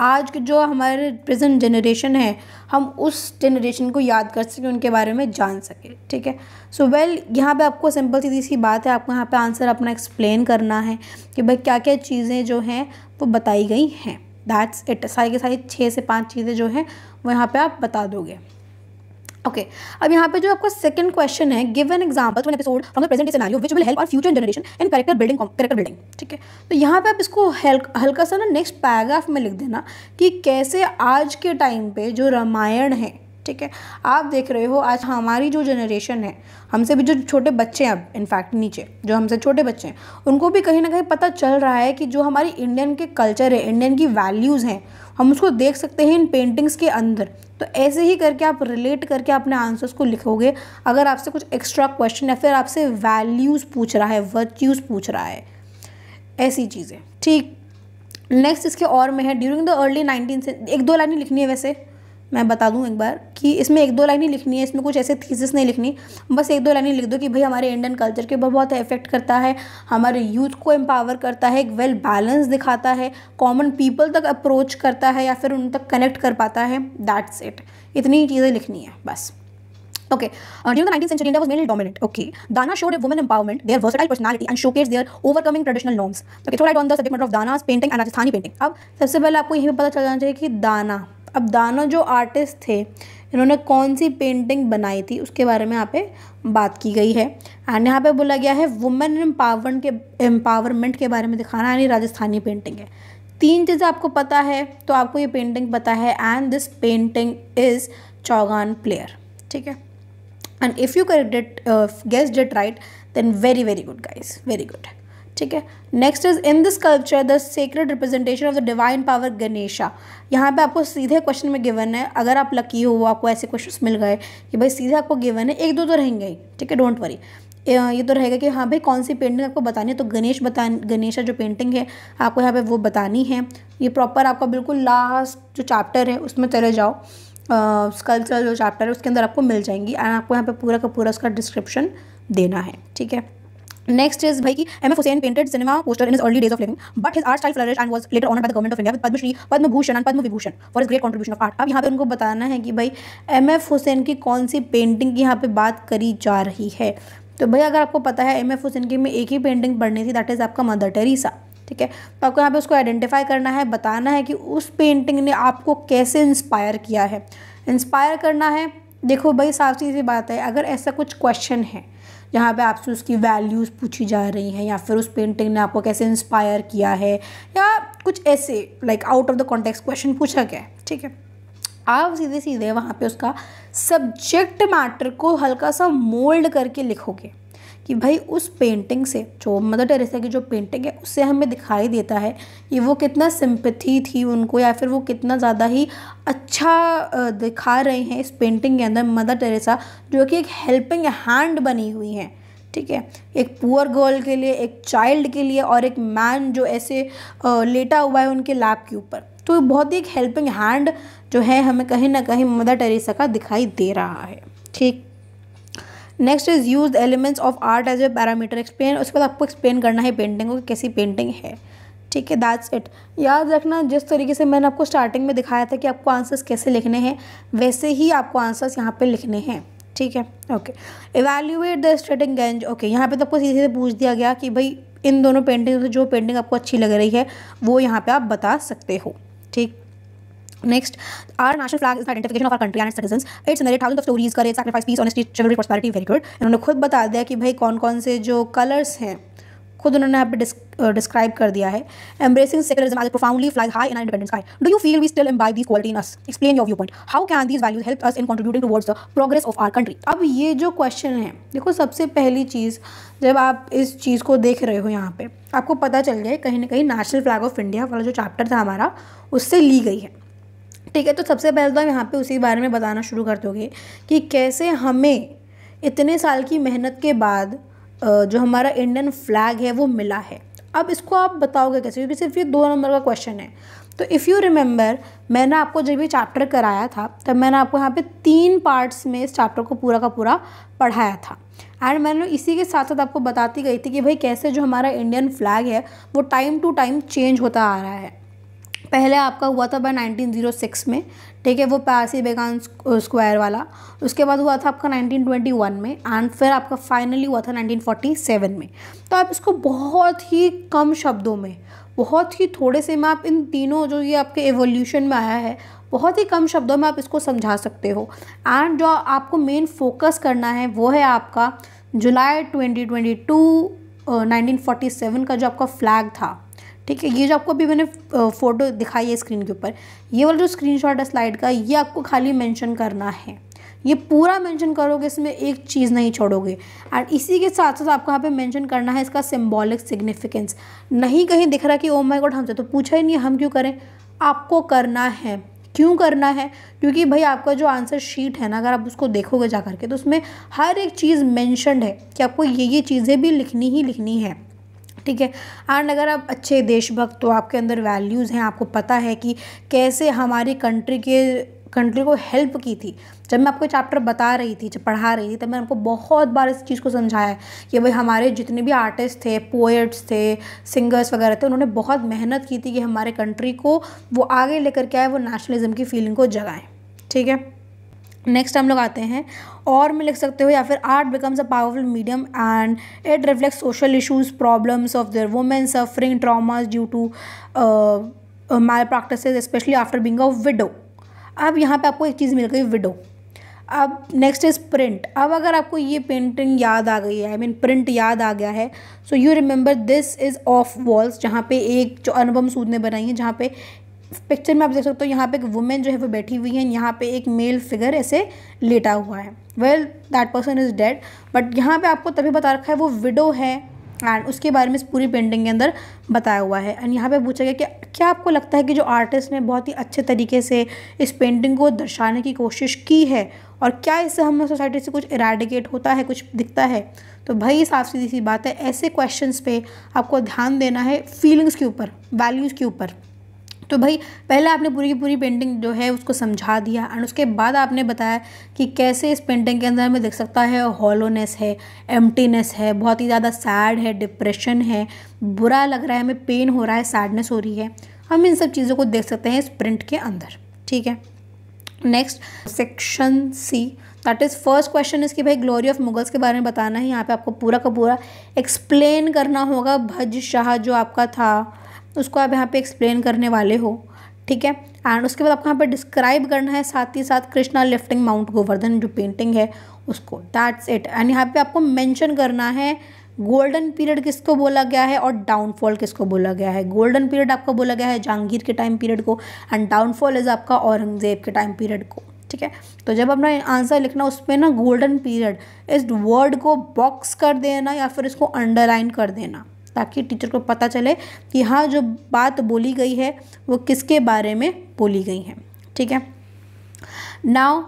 आज जो हमारे प्रेजेंट जनरेशन है हम उस जनरेशन को याद कर सकें उनके बारे में जान सकें ठीक है सो वेल यहाँ पे आपको सिंपल सीधी सी बात है आपको यहाँ पे आंसर अपना एक्सप्लेन करना है कि भाई क्या क्या चीज़ें जो हैं वो बताई गई हैं दैट्स इट सारी की सारी छः से पाँच चीज़ें जो हैं वो यहाँ पर आप बता दोगे ओके okay. अब यहाँ पे जो आपका सेकंड क्वेश्चन है give an example to episode from the present scenario which will help our future generation in character building character building ठीक है तो यहाँ पे आप इसको हल्का सा ना नेक्स्ट पैराग्राफ में लिख देना कि कैसे आज के टाइम पे जो रामायण है ठीक है आप देख रहे हो आज हमारी जो जनरेशन है हमसे भी जो छोटे बच्चे हैं अब इनफैक्ट नीचे जो हमसे छोटे बच्चे हैं उनको भी कहीं ना कहीं पता चल रहा है कि जो हमारी इंडियन के कल्चर है इंडियन की वैल्यूज़ हैं हम उसको देख सकते हैं इन पेंटिंग्स के अंदर तो ऐसे ही करके आप रिलेट करके अपने आंसर्स को लिखोगे अगर आपसे कुछ एक्स्ट्रा क्वेश्चन या फिर आपसे वैल्यूज़ पूछ रहा है वर्च्यूज़ पूछ रहा है ऐसी चीज़ें ठीक नेक्स्ट इसके और में है ड्यूरिंग द अर्ली नाइनटीन से एक दो लाइनें लिखनी है वैसे मैं बता दूं एक बार कि इसमें एक दो लाइन ही लिखनी है इसमें कुछ ऐसे थीसिस नहीं लिखनी बस एक दो लाइन ही लिख दो कि भाई हमारे इंडियन कल्चर के ऊपर बहुत इफेक्ट करता है हमारे यूथ को एम्पावर करता है एक वेल बैलेंस दिखाता है कॉमन पीपल तक अप्रोच करता है या फिर उन तक कनेक्ट कर पाता है दैट्स इट इतनी चीज़ें लिखनी है बस okay during the nineteen century India was mainly dominant okay दाना showed women empowerment their versatile personality and showcase their overcoming traditional norms okay थोड़ा ऑन द सब्जेक्ट ऑफ दानास पेंटिंग एंड राजस्थानी पेंटिंग अब सबसे पहले आपको यह भी पता चल जाना चाहिए कि दाना अब दानो जो आर्टिस्ट थे इन्होंने कौन सी पेंटिंग बनाई थी उसके बारे में यहाँ पे बात की गई है एंड यहाँ पे बोला गया है वुमेन एम्पावर के एम्पावरमेंट के बारे में दिखाना यानी राजस्थानी पेंटिंग है तीन चीज़ें आपको पता है तो आपको ये पेंटिंग पता है and this painting is Chaugan player ठीक है एंड इफ़ यू कर it guessed it right then very very good guys very good ठीक है next is in this culture the sacred representation of the divine power Ganesha यहाँ पे आपको सीधे question में गिवन है अगर आप लकी हो आपको ऐसे क्वेश्चन मिल गए कि भाई सीधे आपको गिवन है एक दो तो रहेंगे ही ठीक है डोंट वरी ये तो रहेगा कि हाँ भाई कौन सी पेंटिंग आपको बतानी है तो गणेश बता गणेशा जो पेंटिंग है आपको यहाँ पे वो बतानी है ये प्रॉपर आपका बिल्कुल लास्ट जो चैप्टर है उसमें चले जाओ स्कल्चर जो चैप्टर है उसके अंदर आपको मिल जाएंगी एंड आपको यहाँ पर पूरा का पूरा उसका डिस्क्रिप्शन देना है ठीक है नेक्स्ट इज भाई की M F Husain painted cinema poster in his early days of living but his art style flourish and was later honoured by the government of India with Padmashri Padma Bhushan and Padma Vibhushan for his great contribution of art अब यहाँ पे उनको बताना है कि भाई M F Hussain की कौन सी पेंटिंग की यहाँ पे बात करी जा रही है तो भाई अगर आपको पता है एम एफ हुसैन की में एक ही पेंटिंग बढ़नी थी दैट इज आपका मदर टेरीसा ठीक है तो आपको यहाँ पे उसको आइडेंटिफाई करना है बताना है कि उस पेंटिंग ने आपको कैसे इंस्पायर किया है इंस्पायर करना है देखो भाई साफ सीधी बात है अगर ऐसा कुछ क्वेश्चन है यहाँ पे आपसे उसकी वैल्यूज़ पूछी जा रही हैं या फिर उस पेंटिंग ने आपको कैसे इंस्पायर किया है या कुछ ऐसे like out of the context question पूछा गया है ठीक है आप सीधे सीधे वहाँ पे उसका सब्जेक्ट मैटर को हल्का सा मोल्ड करके लिखोगे कि भाई उस पेंटिंग से जो मदर टेरेसा की जो पेंटिंग है उससे हमें दिखाई देता है कि वो कितना सिंपथी थी उनको या फिर वो कितना ज़्यादा ही अच्छा दिखा रहे हैं इस पेंटिंग के अंदर मदर टेरेसा जो कि एक हेल्पिंग हैंड बनी हुई हैं ठीक है एक पुअर गर्ल के लिए एक चाइल्ड के लिए और एक मैन जो ऐसे लेटा हुआ है उनके लैप के ऊपर तो बहुत ही एक हेल्पिंग हैंड जो है हमें कहीं ना कहीं मदर टेरेसा का दिखाई दे रहा है ठीक next is use the elements of art as a parameter explain उसके बाद आपको एक्सप्लेन करना है पेंटिंग को कि कैसी पेंटिंग है ठीक है दैट्स इट याद रखना जिस तरीके से मैंने आपको स्टार्टिंग में दिखाया था कि आपको आंसर्स कैसे लिखने हैं वैसे ही आपको आंसर्स यहाँ पे लिखने हैं ठीक है okay evaluate the stating gains okay यहाँ पे तो आपको सीधे से पूछ दिया गया कि भाई इन दोनों पेंटिंग से जो पेंटिंग आपको अच्छी लग रही है वो यहाँ पे आप बता सकते हो ठीक next are national flag is the identification of our country and its citizens. It's narrate thousands of stories, courage, sacrifice, peace, honesty, chivalry, prosperity. Very good. इन्होंने खुद बता दिया कि भाई कौन कौन से जो कलर्स हैं खुद उन्होंने आप डिस्क्राइब कर दिया है embracing secularism as profoundly flies high in independence high do you feel we still imbibe this quality in us explain your view point how can this values help us in contributing towards the progress of our country अब ये जो question है देखो सबसे पहली चीज़ जब आप इस चीज़ को देख रहे हो यहाँ पे आपको पता चल गया कहीं ना कहीं नेशनल फ्लैग ऑफ इंडिया वाला जो चैप्टर था हमारा उससे ली गई है ठीक है तो सबसे पहले तो हम यहाँ पे उसी बारे में बताना शुरू कर दोगे कि कैसे हमें इतने साल की मेहनत के बाद जो हमारा इंडियन फ्लैग है वो मिला है अब इसको आप बताओगे कैसे क्योंकि सिर्फ ये दो नंबर का क्वेश्चन है तो इफ़ यू रिमेंबर मैंने आपको जब भी चैप्टर कराया था तब मैंने आपको यहाँ पे तीन पार्ट्स में इस चैप्टर को पूरा का पूरा पढ़ाया था एंड मैंने इसी के साथ साथ आपको बताती गई थी कि भाई कैसे जो हमारा इंडियन फ्लैग है वो टाइम टू टाइम चेंज होता आ रहा है पहले आपका हुआ था नाइनटीन जीरो सिक्स में ठीक है वो पारसी बेगान स्क्वायर वाला उसके बाद हुआ था आपका नाइनटीन ट्वेंटी वन में एंड फिर आपका फाइनली हुआ था नाइनटीन फोर्टी सेवन में तो आप इसको बहुत ही कम शब्दों में बहुत ही थोड़े से में आप इन तीनों जो ये आपके एवोल्यूशन में आया है बहुत ही कम शब्दों में आप इसको समझा सकते हो एंड जो आपको मेन फोकस करना है वो है आपका जुलाई twenty twenty two nineteen forty seven का जो आपका फ्लैग था ठीक है ये जो आपको अभी मैंने फ़ोटो दिखाई है स्क्रीन के ऊपर ये वाला जो स्क्रीनशॉट है स्लाइड का ये आपको खाली मेंशन करना है ये पूरा मेंशन करोगे इसमें एक चीज़ नहीं छोड़ोगे एंड इसी के साथ साथ आपको यहाँ पे मेंशन करना है इसका सिम्बॉलिक सिग्निफिकेंस नहीं कहीं दिख रहा कि ओ माय गॉड हमसे तो पूछा ही नहीं हम क्यों करें आपको करना है क्यों करना है क्योंकि भाई आपका जो आंसर शीट है ना अगर आप उसको देखोगे जा करके तो उसमें हर एक चीज़ मैंशनड है कि आपको ये ये चीज़ें भी लिखनी ही लिखनी है ठीक है एंड अगर आप अच्छे देशभक्त तो आपके अंदर वैल्यूज़ हैं आपको पता है कि कैसे हमारी कंट्री के कंट्री को हेल्प की थी जब मैं आपको चैप्टर बता रही थी जब पढ़ा रही थी तब मैंने आपको बहुत बार इस चीज़ को समझाया कि भाई हमारे जितने भी आर्टिस्ट थे पोएट्स थे सिंगर्स वगैरह थे उन्होंने बहुत मेहनत की थी कि हमारे कंट्री को वो आगे लेकर के आए वो नेशनलिज्म की फीलिंग को जगाएं ठीक है नेक्स्ट हम लोग आते हैं और में लिख सकते हो या फिर art becomes a powerful medium and it reflect social issues problems of their women suffering traumas due to malpractice specially after being a widow अब यहाँ पे आपको एक चीज़ मिल गई विडो अब नेक्स्ट इज़ प्रिंट अब अगर आपको ये पेंटिंग याद आ गई है आई मीन प्रिंट याद आ गया है so you remember this is of walls जहाँ पे एक जो अनुपम सूद ने बनाई है जहाँ पे पिक्चर में आप देख सकते हो यहाँ पे एक वुमेन जो है वो बैठी हुई है यहाँ पे एक मेल फिगर ऐसे लेटा हुआ है well that person is dead but यहाँ पे आपको तभी बता रखा है वो विडो है एंड उसके बारे में इस पूरी पेंटिंग के अंदर बताया हुआ है एंड यहाँ पे पूछा गया कि क्या आपको लगता है कि जो आर्टिस्ट ने बहुत ही अच्छे तरीके से इस पेंटिंग को दर्शाने की कोशिश की है और क्या इससे हम सोसाइटी से कुछ इराडिकेट होता है कुछ दिखता है तो भाई साफ सीधी सी बात है ऐसे क्वेश्चंस पे आपको ध्यान देना है फीलिंग्स के ऊपर वैल्यूज़ के ऊपर तो भाई पहले आपने पूरी की पूरी पेंटिंग जो है उसको समझा दिया एंड उसके बाद आपने बताया कि कैसे इस पेंटिंग के अंदर हमें देख सकता है हॉलोनेस है एम्प्टीनेस है बहुत ही ज़्यादा सैड है डिप्रेशन है बुरा लग रहा है हमें पेन हो रहा है सैडनेस हो रही है हम इन सब चीज़ों को देख सकते हैं इस प्रिंट के अंदर ठीक है next section C that is first question इसकी भाई ग्लोरी ऑफ मुगल्स के बारे में बताना है यहाँ पे आपको पूरा का पूरा एक्सप्लेन करना होगा भज शाह जो आपका था उसको आप यहाँ पे एक्सप्लेन करने वाले हो ठीक है एंड उसके बाद आपको यहाँ पे डिस्क्राइब करना है साथ ही साथ कृष्णा लिफ्टिंग माउंट गोवर्धन जो पेंटिंग है उसको दैट्स इट एंड यहाँ पे आपको मेंशन करना है गोल्डन पीरियड किसको बोला गया है और डाउनफॉल किसको बोला गया है गोल्डन पीरियड आपको बोला गया है जहांगीर के टाइम पीरियड को एंड डाउनफॉल इज़ आपका औरंगजेब के टाइम पीरियड को ठीक है तो जब अपना आंसर लिखना उसमें ना गोल्डन पीरियड इस वर्ड को बॉक्स कर देना या फिर इसको अंडरलाइन कर देना ताकि टीचर को पता चले कि हाँ जो बात बोली गई है वो किसके बारे में बोली गई है ठीक है नाउ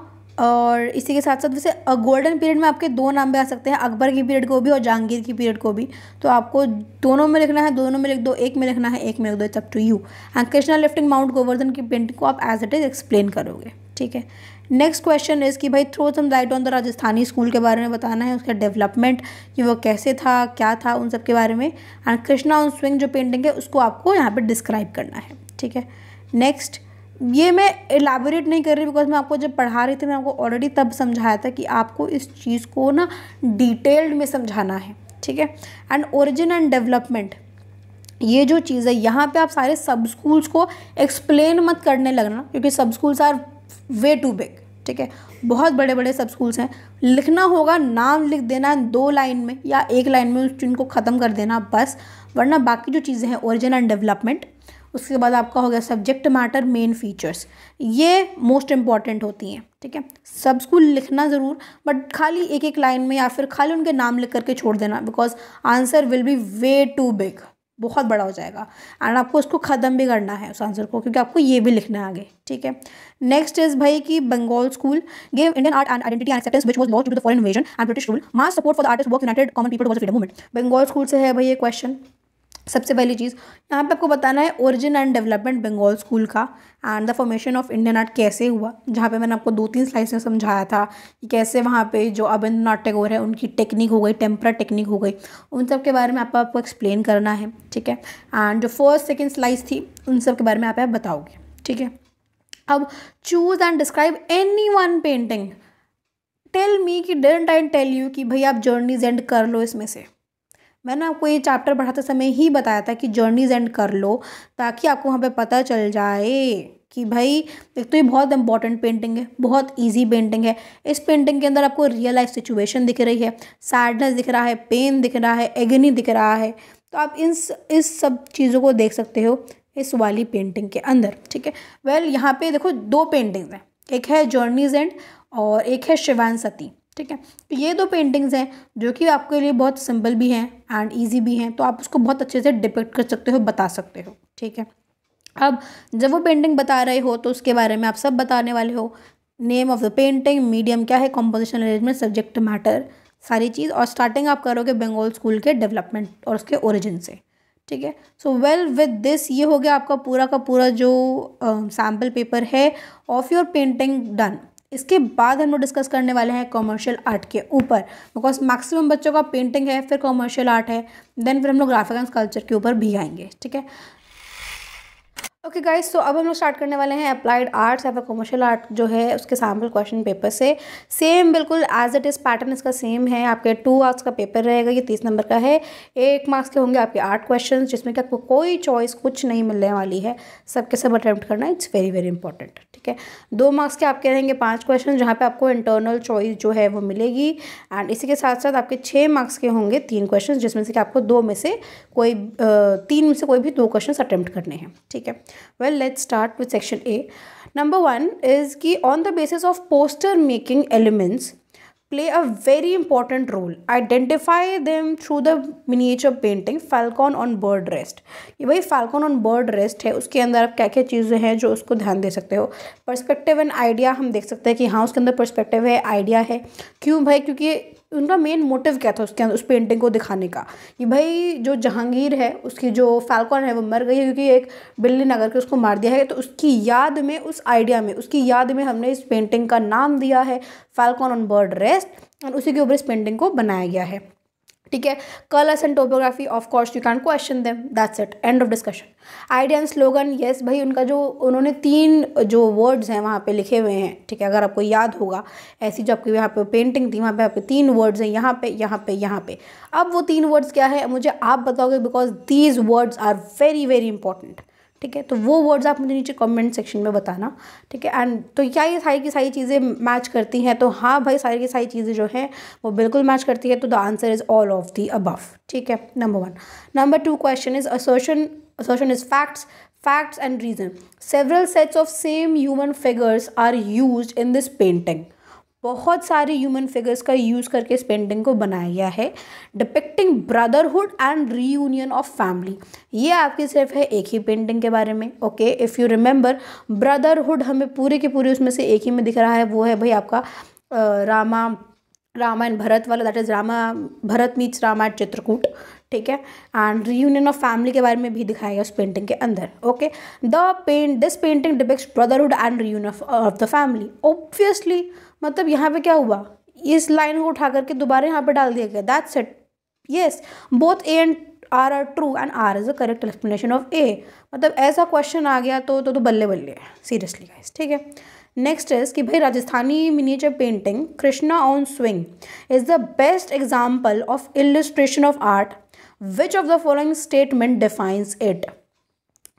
और इसी के साथ साथ वैसे गोल्डन पीरियड में आपके दो नाम भी आ सकते हैं अकबर की पीरियड को भी और जहांगीर की पीरियड को भी तो आपको दोनों में लिखना है दोनों में लिख दो एक में लिखना है एक में लिख दो it's up to you and Krishna lifting mount Govardhan की पेंटिंग को आप एज इट इज़ एक्सप्लेन करोगे ठीक है नेक्स्ट क्वेश्चन इज़ कि भाई throw some light on the Rajasthani school के बारे में बताना है उसका डेवलपमेंट कि वो कैसे था क्या था उन सब के बारे में एंड कृष्णा ऑन स्विंग जो पेंटिंग है उसको आपको यहाँ पर डिस्क्राइब करना है ठीक है नेक्स्ट ये मैं एलाबोरेट नहीं कर रही बिकॉज मैं आपको जब पढ़ा रही थी मैं आपको ऑलरेडी तब समझाया था कि आपको इस चीज़ को ना डिटेल्ड में समझाना है ठीक है एंड ओरिजिन एंड डेवलपमेंट ये जो चीज़ है यहाँ पे आप सारे सब स्कूल्स को एक्सप्लेन मत करने लगना क्योंकि सब schools are way too big ठीक है बहुत बड़े बड़े सब स्कूल्स हैं लिखना होगा नाम लिख देना दो लाइन में या एक लाइन में उस चीन को ख़त्म कर देना बस वरना बाकी जो चीज़ें हैं ओरिजिन एंड डेवलपमेंट उसके बाद आपका हो गया सब्जेक्ट मैटर मेन फीचर्स ये मोस्ट इम्पॉर्टेंट होती हैं ठीक है सब स्कूल लिखना ज़रूर बट खाली एक एक लाइन में या फिर खाली उनके नाम लिख करके छोड़ देना because answer will be way too big बहुत बड़ा हो जाएगा एंड आपको उसको ख़त्म भी करना है उस आंसर को क्योंकि आपको ये भी लिखना है आगे ठीक है नेक्स्ट इज भाई की Bengal school gave Indian art and identity and acceptance which was launch to the foreign invasion and British rule mass support for the artist work united common people was freedom movement Bengal school से है भाई ये question सबसे पहली चीज़ यहाँ पे आपको बताना है origin and development Bengal school का and the formation of Indian art कैसे हुआ जहाँ पे मैंने आपको दो तीन स्लाइड्स में समझाया था कि कैसे वहाँ पे जो अबिंद्रनाथ टैगोर है उनकी टेक्निक हो गई टेम्परा टेक्निक हो गई उन सब के बारे में आपको आपको एक्सप्लेन करना है ठीक है एंड जो फर्स्ट सेकेंड स्लाइस थी उन सब के बारे में आप बताओगे ठीक है अब choose and describe any one painting tell me कि डेंट आई टेल यू कि भाई आप जर्नीज एंड कर लो इसमें से मैंने आपको ये चैप्टर पढ़ाते समय ही बताया था कि जर्नीज एंड कर लो ताकि आपको वहाँ पे पता चल जाए कि भाई एक तो ये बहुत इंपॉर्टेंट पेंटिंग है बहुत इजी पेंटिंग है इस पेंटिंग के अंदर आपको रियल लाइफ सिचुएशन दिख रही है सैडनेस दिख रहा है पेन दिख रहा है एगनी दिख रहा है तो आप इन इस सब चीज़ों को देख सकते हो इस वाली पेंटिंग के अंदर ठीक है वेल यहाँ पे देखो दो पेंटिंग्स हैं एक है जर्नीज एंड और एक है शिवान सती ठीक है तो ये दो पेंटिंग्स हैं जो कि आपके लिए बहुत सिंपल भी हैं एंड ईजी भी हैं तो आप उसको बहुत अच्छे से डिपेक्ट कर सकते हो बता सकते हो ठीक है अब जब वो पेंटिंग बता रहे हो तो उसके बारे में आप सब बताने वाले हो name of the painting medium क्या है कॉम्पोजिशन अरेंजमेंट सब्जेक्ट मैटर सारी चीज़ और स्टार्टिंग आप करोगे बंगाल स्कूल के डेवलपमेंट और उसके ओरिजिन से ठीक है सो वेल विद दिस ये हो गया आपका पूरा का पूरा जो सैम्पल uh, पेपर है ऑफ योर पेंटिंग डन इसके बाद हम लोग डिस्कस करने वाले हैं कॉमर्शियल आर्ट के ऊपर बिकॉज मैक्सिमम बच्चों का पेंटिंग है फिर कॉमर्शियल आर्ट है देन फिर हम लोग ग्राफिक एंड कल्चर के ऊपर भी आएंगे ठीक है ओके गाइस तो अब हम लोग स्टार्ट करने वाले हैं अप्लाइड आर्ट्स या फिर कमर्शियल आर्ट जो है उसके सैम्पल क्वेश्चन पेपर से सेम बिल्कुल एज इट इज़ पैटर्न इसका सेम है आपके टू आर्ट्स का पेपर रहेगा ये तीस नंबर का है एक मार्क्स के होंगे आपके आठ क्वेश्चन जिसमें कि आपको कोई चॉइस कुछ नहीं मिलने वाली है सबके सब अटैम्प्ट करना इट्स वेरी वेरी इंपॉर्टेंट ठीक है दो मार्क्स के आपके रहेंगे पाँच क्वेश्चन जहाँ पर आपको इंटरनल चॉइस जो है वो मिलेगी एंड इसी के साथ साथ आपके छः मार्क्स के होंगे तीन क्वेश्चन जिसमें से कि आपको दो में से कोई तीन में से कोई भी दो क्वेश्चन अटैम्प्ट करने हैं ठीक है well let start with section A number one is की on the basis of poster making elements play a very important role identify them through the miniature painting falcon on bird rest ये भाई Falcon on bird rest है उसके अंदर आप क्या क्या चीज़ें हैं जो उसको ध्यान दे सकते हो परस्पेक्टिव एंड आइडिया हम देख सकते हैं कि हाँ उसके अंदर परस्पेक्टिव है आइडिया है क्यों भाई क्योंकि उनका मेन मोटिव क्या था उसके अंदर उस पेंटिंग को दिखाने का कि भाई जो जहांगीर है उसकी जो फाल्कॉन है वो मर गई है क्योंकि एक बिल्ली नगर के उसको मार दिया है तो उसकी याद में उस आइडिया में उसकी याद में हमने इस पेंटिंग का नाम दिया है फाल्कॉन ऑन बर्ड रेस्ट और उसी के ऊपर इस पेंटिंग को बनाया गया है ठीक है colours and topography of course you can question them that's it end of discussion idea and slogan yes भाई उनका जो उन्होंने तीन जो वर्ड्स हैं वहाँ पे लिखे हुए हैं ठीक है अगर आपको याद होगा ऐसी जो आपकी यहाँ पे पेंटिंग थी वहाँ पे आपके तीन वर्ड्स हैं यहाँ पे यहाँ पे यहाँ पे अब वो तीन वर्ड्स क्या है मुझे आप बताओगे because these words are very very important ठीक है तो वो वर्ड्स आप मुझे नीचे कमेंट सेक्शन में बताना ठीक है एंड तो क्या ये सारी की सारी चीज़ें मैच करती हैं तो हाँ भाई सारी की सारी चीज़ें जो हैं वो बिल्कुल मैच करती है तो the answer is all of the above ठीक है number one number two question is assertion assertion is facts facts and reason several sets of same human figures are use in this painting बहुत सारे human figures का use करके इस painting को बनाया गया है depicting brotherhood and reunion of family ये आपकी सिर्फ है एक ही पेंटिंग के बारे में okay if you remember brotherhood हमें पूरे के पूरे उसमें से एक ही में दिख रहा है वो है भाई आपका रामा रामायण भरत वाला that is Rama Bharat meets Ramayan Chitrakoot ठीक है एंड रीयूनियन ऑफ फैमिली के बारे में भी दिखाया गया उस पेंटिंग के अंदर okay the paint this painting depicts brotherhood and reunion of the family obviously मतलब यहाँ पे क्या हुआ इस लाइन को उठा करके दोबारा यहाँ पे डाल दिया गया that's it yes both A and R are true and R is a correct explanation of A मतलब ऐसा क्वेश्चन आ गया तो तो, तो बल्ले बल्ले सीरियसली गाइस ठीक है नेक्स्ट इज कि भाई Rajasthani miniature painting Krishna on swing is the best example of illustration of art which of the following statement defines it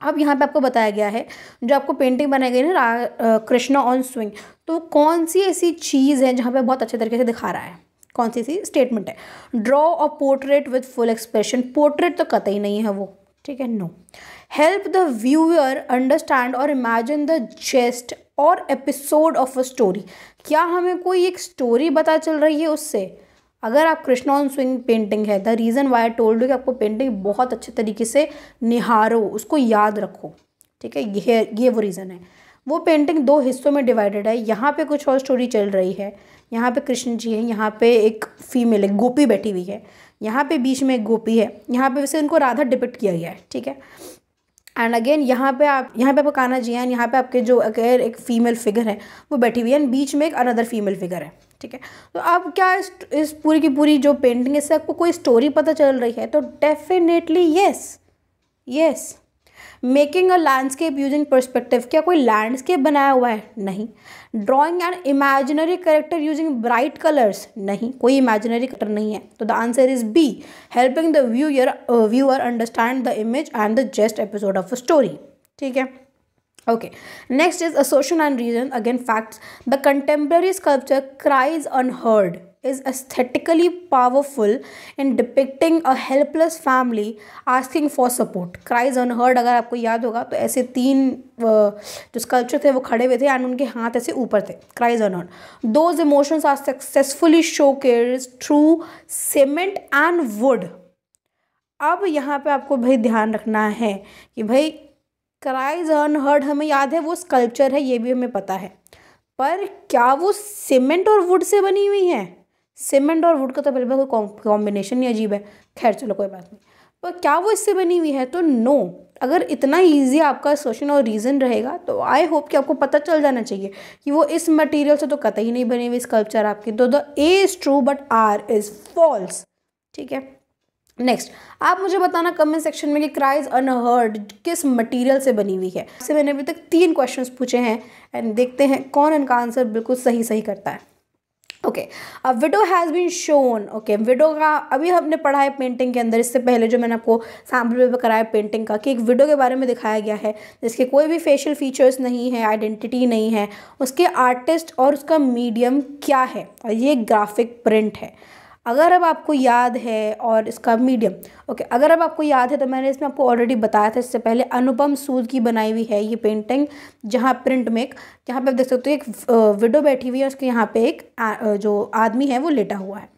अब यहाँ पे आपको बताया गया है जो आपको पेंटिंग बनाई गई है कृष्णा ऑन स्विंग तो कौन सी ऐसी चीज़ है जहाँ पे बहुत अच्छे तरीके से दिखा रहा है कौन सी सी स्टेटमेंट है draw a portrait with full expression portrait तो कतई नहीं है वो ठीक है no help the viewer understand और इमेजिन द जेस्ट और एपिसोड ऑफ अ स्टोरी क्या हमें कोई एक स्टोरी बता चल रही है उससे अगर आप कृष्णा ऑन स्विंग पेंटिंग है the reason why I told you कि आपको पेंटिंग बहुत अच्छे तरीके से निहारो उसको याद रखो ठीक है ये ये वो रीज़न है वो पेंटिंग दो हिस्सों में डिवाइडेड है यहाँ पे कुछ और स्टोरी चल रही है यहाँ पे कृष्ण जी हैं यहाँ पे एक फीमेल है गोपी बैठी हुई है यहाँ पे बीच में एक गोपी है यहाँ पे वैसे उनको राधा डिपिक्ट किया गया है ठीक है एंड अगेन यहाँ पे आप यहाँ पे आप काना जी हैं यहाँ पे आपके जो अगेर एक फीमेल फिगर है वो बैठी हुई है एंड बीच में एक अनदर फीमेल फिगर है ठीक है तो आप क्या इस, इस पूरी की पूरी जो पेंटिंग है इससे आपको कोई स्टोरी पता चल रही है तो definitely yes yes making a landscape using perspective क्या कोई लैंडस्केप बनाया हुआ है नहीं drawing and imaginary character using bright colours नहीं कोई इमेजिनरी करेक्टर नहीं है तो the answer is B helping the viewer viewer understand the image and the gist episode of a story ठीक है okay next is assertion and reason again facts the contemporary sculpture cries unheard is aesthetically powerful in depicting a helpless family asking for support. Cries unheard अगर आपको याद होगा तो ऐसे तीन जो स्कल्पचर थे वो खड़े हुए थे एंड उनके हाथ ऐसे ऊपर थे cries heard those emotions are successfully show cares through cement and wood अब यहाँ पे आपको भाई ध्यान रखना है कि भाई क्राइज हर्ड हमें याद है वो स्कल्पचर है ये भी हमें पता है पर क्या वो सीमेंट और वुड से बनी हुई है सीमेंट और वुड का तो बिल्कुल कोई कॉम्बिनेशन ही अजीब है खैर चलो कोई बात नहीं पर क्या वो इससे बनी हुई है तो नो अगर इतना ईजी आपका सोशन और रीज़न रहेगा तो आई होप कि आपको पता चल जाना चाहिए कि वो इस मटेरियल से तो कतई नहीं बनी हुई स्कल्पचर आपकी तो the A is true but R is false ठीक है नेक्स्ट आप मुझे बताना कमेंट सेक्शन में कि क्राइज अनहर्ड किस मटेरियल से बनी हुई है इससे मैंने अभी तक तीन क्वेश्चंस पूछे हैं एंड देखते हैं कौन इनका आंसर बिल्कुल सही सही करता है ओके अब widow has been shown okay widow का अभी हमने पढ़ा है पेंटिंग के अंदर इससे पहले जो मैंने आपको सैम्पल पेपर कराया पेंटिंग का कि एक विडो के बारे में दिखाया गया है जिसके कोई भी फेशियल फीचर्स नहीं है आइडेंटिटी नहीं है उसके आर्टिस्ट और उसका मीडियम क्या है और ये ग्राफिक प्रिंट है अगर अब आपको याद है और इसका मीडियम ओके अगर अब आपको याद है तो मैंने इसमें आपको ऑलरेडी बताया था इससे पहले अनुपम सूद की बनाई हुई है ये पेंटिंग जहाँ प्रिंट मेक जहाँ पे आप देख सकते हो एक विडो बैठी हुई है उसके यहाँ पे एक जो आदमी है वो लेटा हुआ है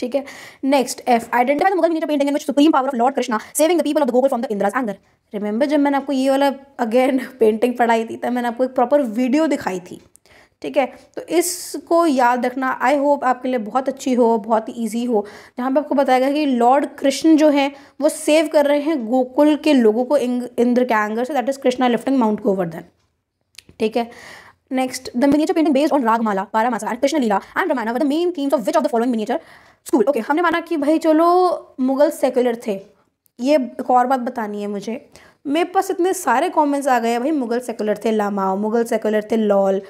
ठीक है next F identify painting supreme power of lord Krishna saving the people of the Gokul from the Indra's anger remember जब मैंने आपको ये वाला अगेन पेंटिंग पढ़ाई थी तब मैंने आपको एक प्रॉपर वीडियो दिखाई थी ठीक है तो इसको याद रखना आई होप आपके लिए बहुत अच्छी हो बहुत ईजी हो जहाँ पर आपको बताया गया कि लॉर्ड कृष्ण जो है वो सेव कर रहे हैं गोकुल के लोगों को इंद्र के एंगर से that is Krishna lifting mount Govardhan ठीक है Next, the miniature painting based on Ragmala, Paramasa and Krishna Lila and Ramayana were the main themes of which of the following miniature school? Okay, हमने माना कि भाई चलो मुगल सेकुलर थे ये एक और बात बतानी है मुझे मेरे पास इतने सारे कमेंट्स आ गए भाई मुगल सेकुलर थे लामाओ मुगल सेकुलर थे लॉल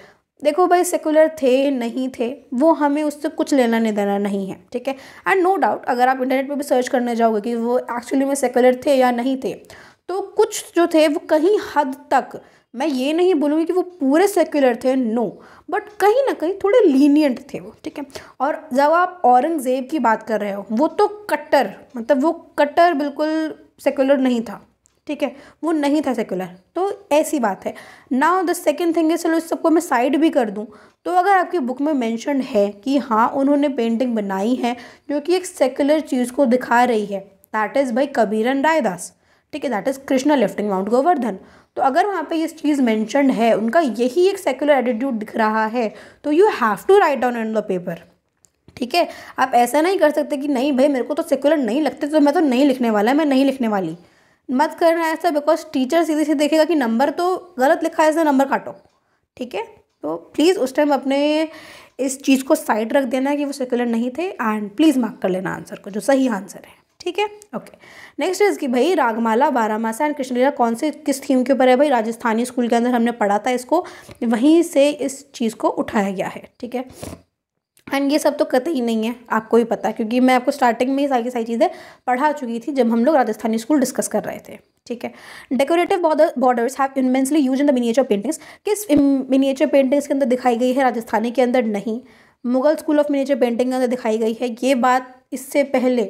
देखो भाई सेकुलर थे नहीं थे वो हमें उससे कुछ लेना नहीं देना नहीं है ठीक है एंड नो डाउट अगर आप इंटरनेट पे भी सर्च करने जाओगे कि वो एक्चुअली में सेकुलर थे या नहीं थे तो कुछ जो थे वो कहीं हद तक मैं ये नहीं बोलूँगी कि वो पूरे सेकुलर थे नो बट कहीं ना कहीं थोड़े लीनियंट थे वो ठीक है और जब आप औरंगज़ेब की बात कर रहे हो वो तो कट्टर मतलब वो कट्टर बिल्कुल सेकुलर नहीं था ठीक है वो नहीं था सेक्युलर तो ऐसी बात है नाउ द सेकेंड थिंग चलो इस सबको मैं साइड भी कर दूँ तो अगर आपकी बुक में मैंशन है कि हाँ उन्होंने पेंटिंग बनाई है जो कि एक सेक्युलर चीज़ को दिखा रही है दैट इज़ भाई कबीरन रायदास ठीक है that is Krishna lifting mount Govardhan तो अगर वहाँ पे ये चीज़ मैंशन है उनका यही एक सेकुलर एटीट्यूड दिख रहा है तो you have to write down in the paper ठीक है आप ऐसा नहीं कर सकते कि नहीं भाई मेरे को तो सेकुलर नहीं लगते तो मैं तो नहीं लिखने वाला मैं नहीं लिखने वाली मत करना ऐसा बिकॉज टीचर सीधे सीधे देखेगा कि नंबर तो गलत लिखा है ऐसा नंबर काटो ठीक है तो प्लीज़ उस टाइम अपने इस चीज़ को साइड रख देना कि वो सर्कुलर नहीं थे एंड प्लीज़ मार्क कर लेना आंसर को जो सही आंसर है ठीक है ओके नेक्स्ट इज़ कि भाई रागमाला बारामासा एंड कृष्णलीला कौन से किस थीम के ऊपर है भाई राजस्थानी स्कूल के अंदर हमने पढ़ा था इसको वहीं से इस चीज़ को उठाया गया है ठीक है एंड ये सब तो कतई नहीं है आपको ही पता है क्योंकि मैं आपको स्टार्टिंग में ही सारी सारी चीज़ें पढ़ा चुकी थी जब हम लोग राजस्थानी स्कूल डिस्कस कर रहे थे ठीक है decorative borders have immensely use in the miniature paintings किस मिनिएचर पेंटिंग्स के अंदर दिखाई गई है राजस्थानी के अंदर नहीं Mughal school of miniature painting के अंदर दिखाई गई है ये बात इससे पहले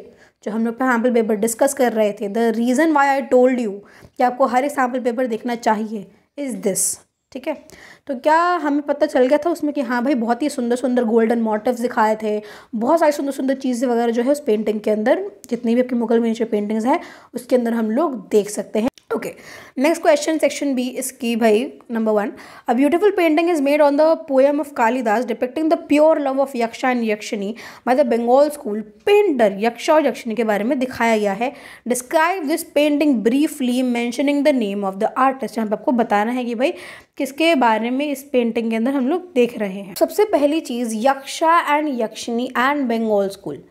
जो हम लोग पर सैम्पल पेपर डिस्कस कर रहे थे the reason why I told you कि आपको हर एक सैम्पल पेपर देखना चाहिए इज़ दिस ठीक है तो क्या हमें पता चल गया था उसमें कि हाँ भाई बहुत ही सुंदर सुंदर गोल्डन मोटिव दिखाए थे बहुत सारी सुंदर सुंदर चीज़ें वगैरह जो है उस पेंटिंग के अंदर जितनी भी आपकी मुगल मिनीचर पेंटिंग्स हैं उसके अंदर हम लोग देख सकते हैं okay next question section B इसकी भाई number one a beautiful painting is made on the poem of Kalidas depicting the pure love of Yaksha and Yakshini by the Bengal school painter Yaksha और यक्षिनी के बारे में दिखाया गया है describe this painting briefly mentioning the name of the artist यहाँ पर आपको बताना है कि भाई किसके बारे में इस पेंटिंग के अंदर हम लोग देख रहे हैं सबसे पहली चीज़ Yaksha and Yakshini and Bengal school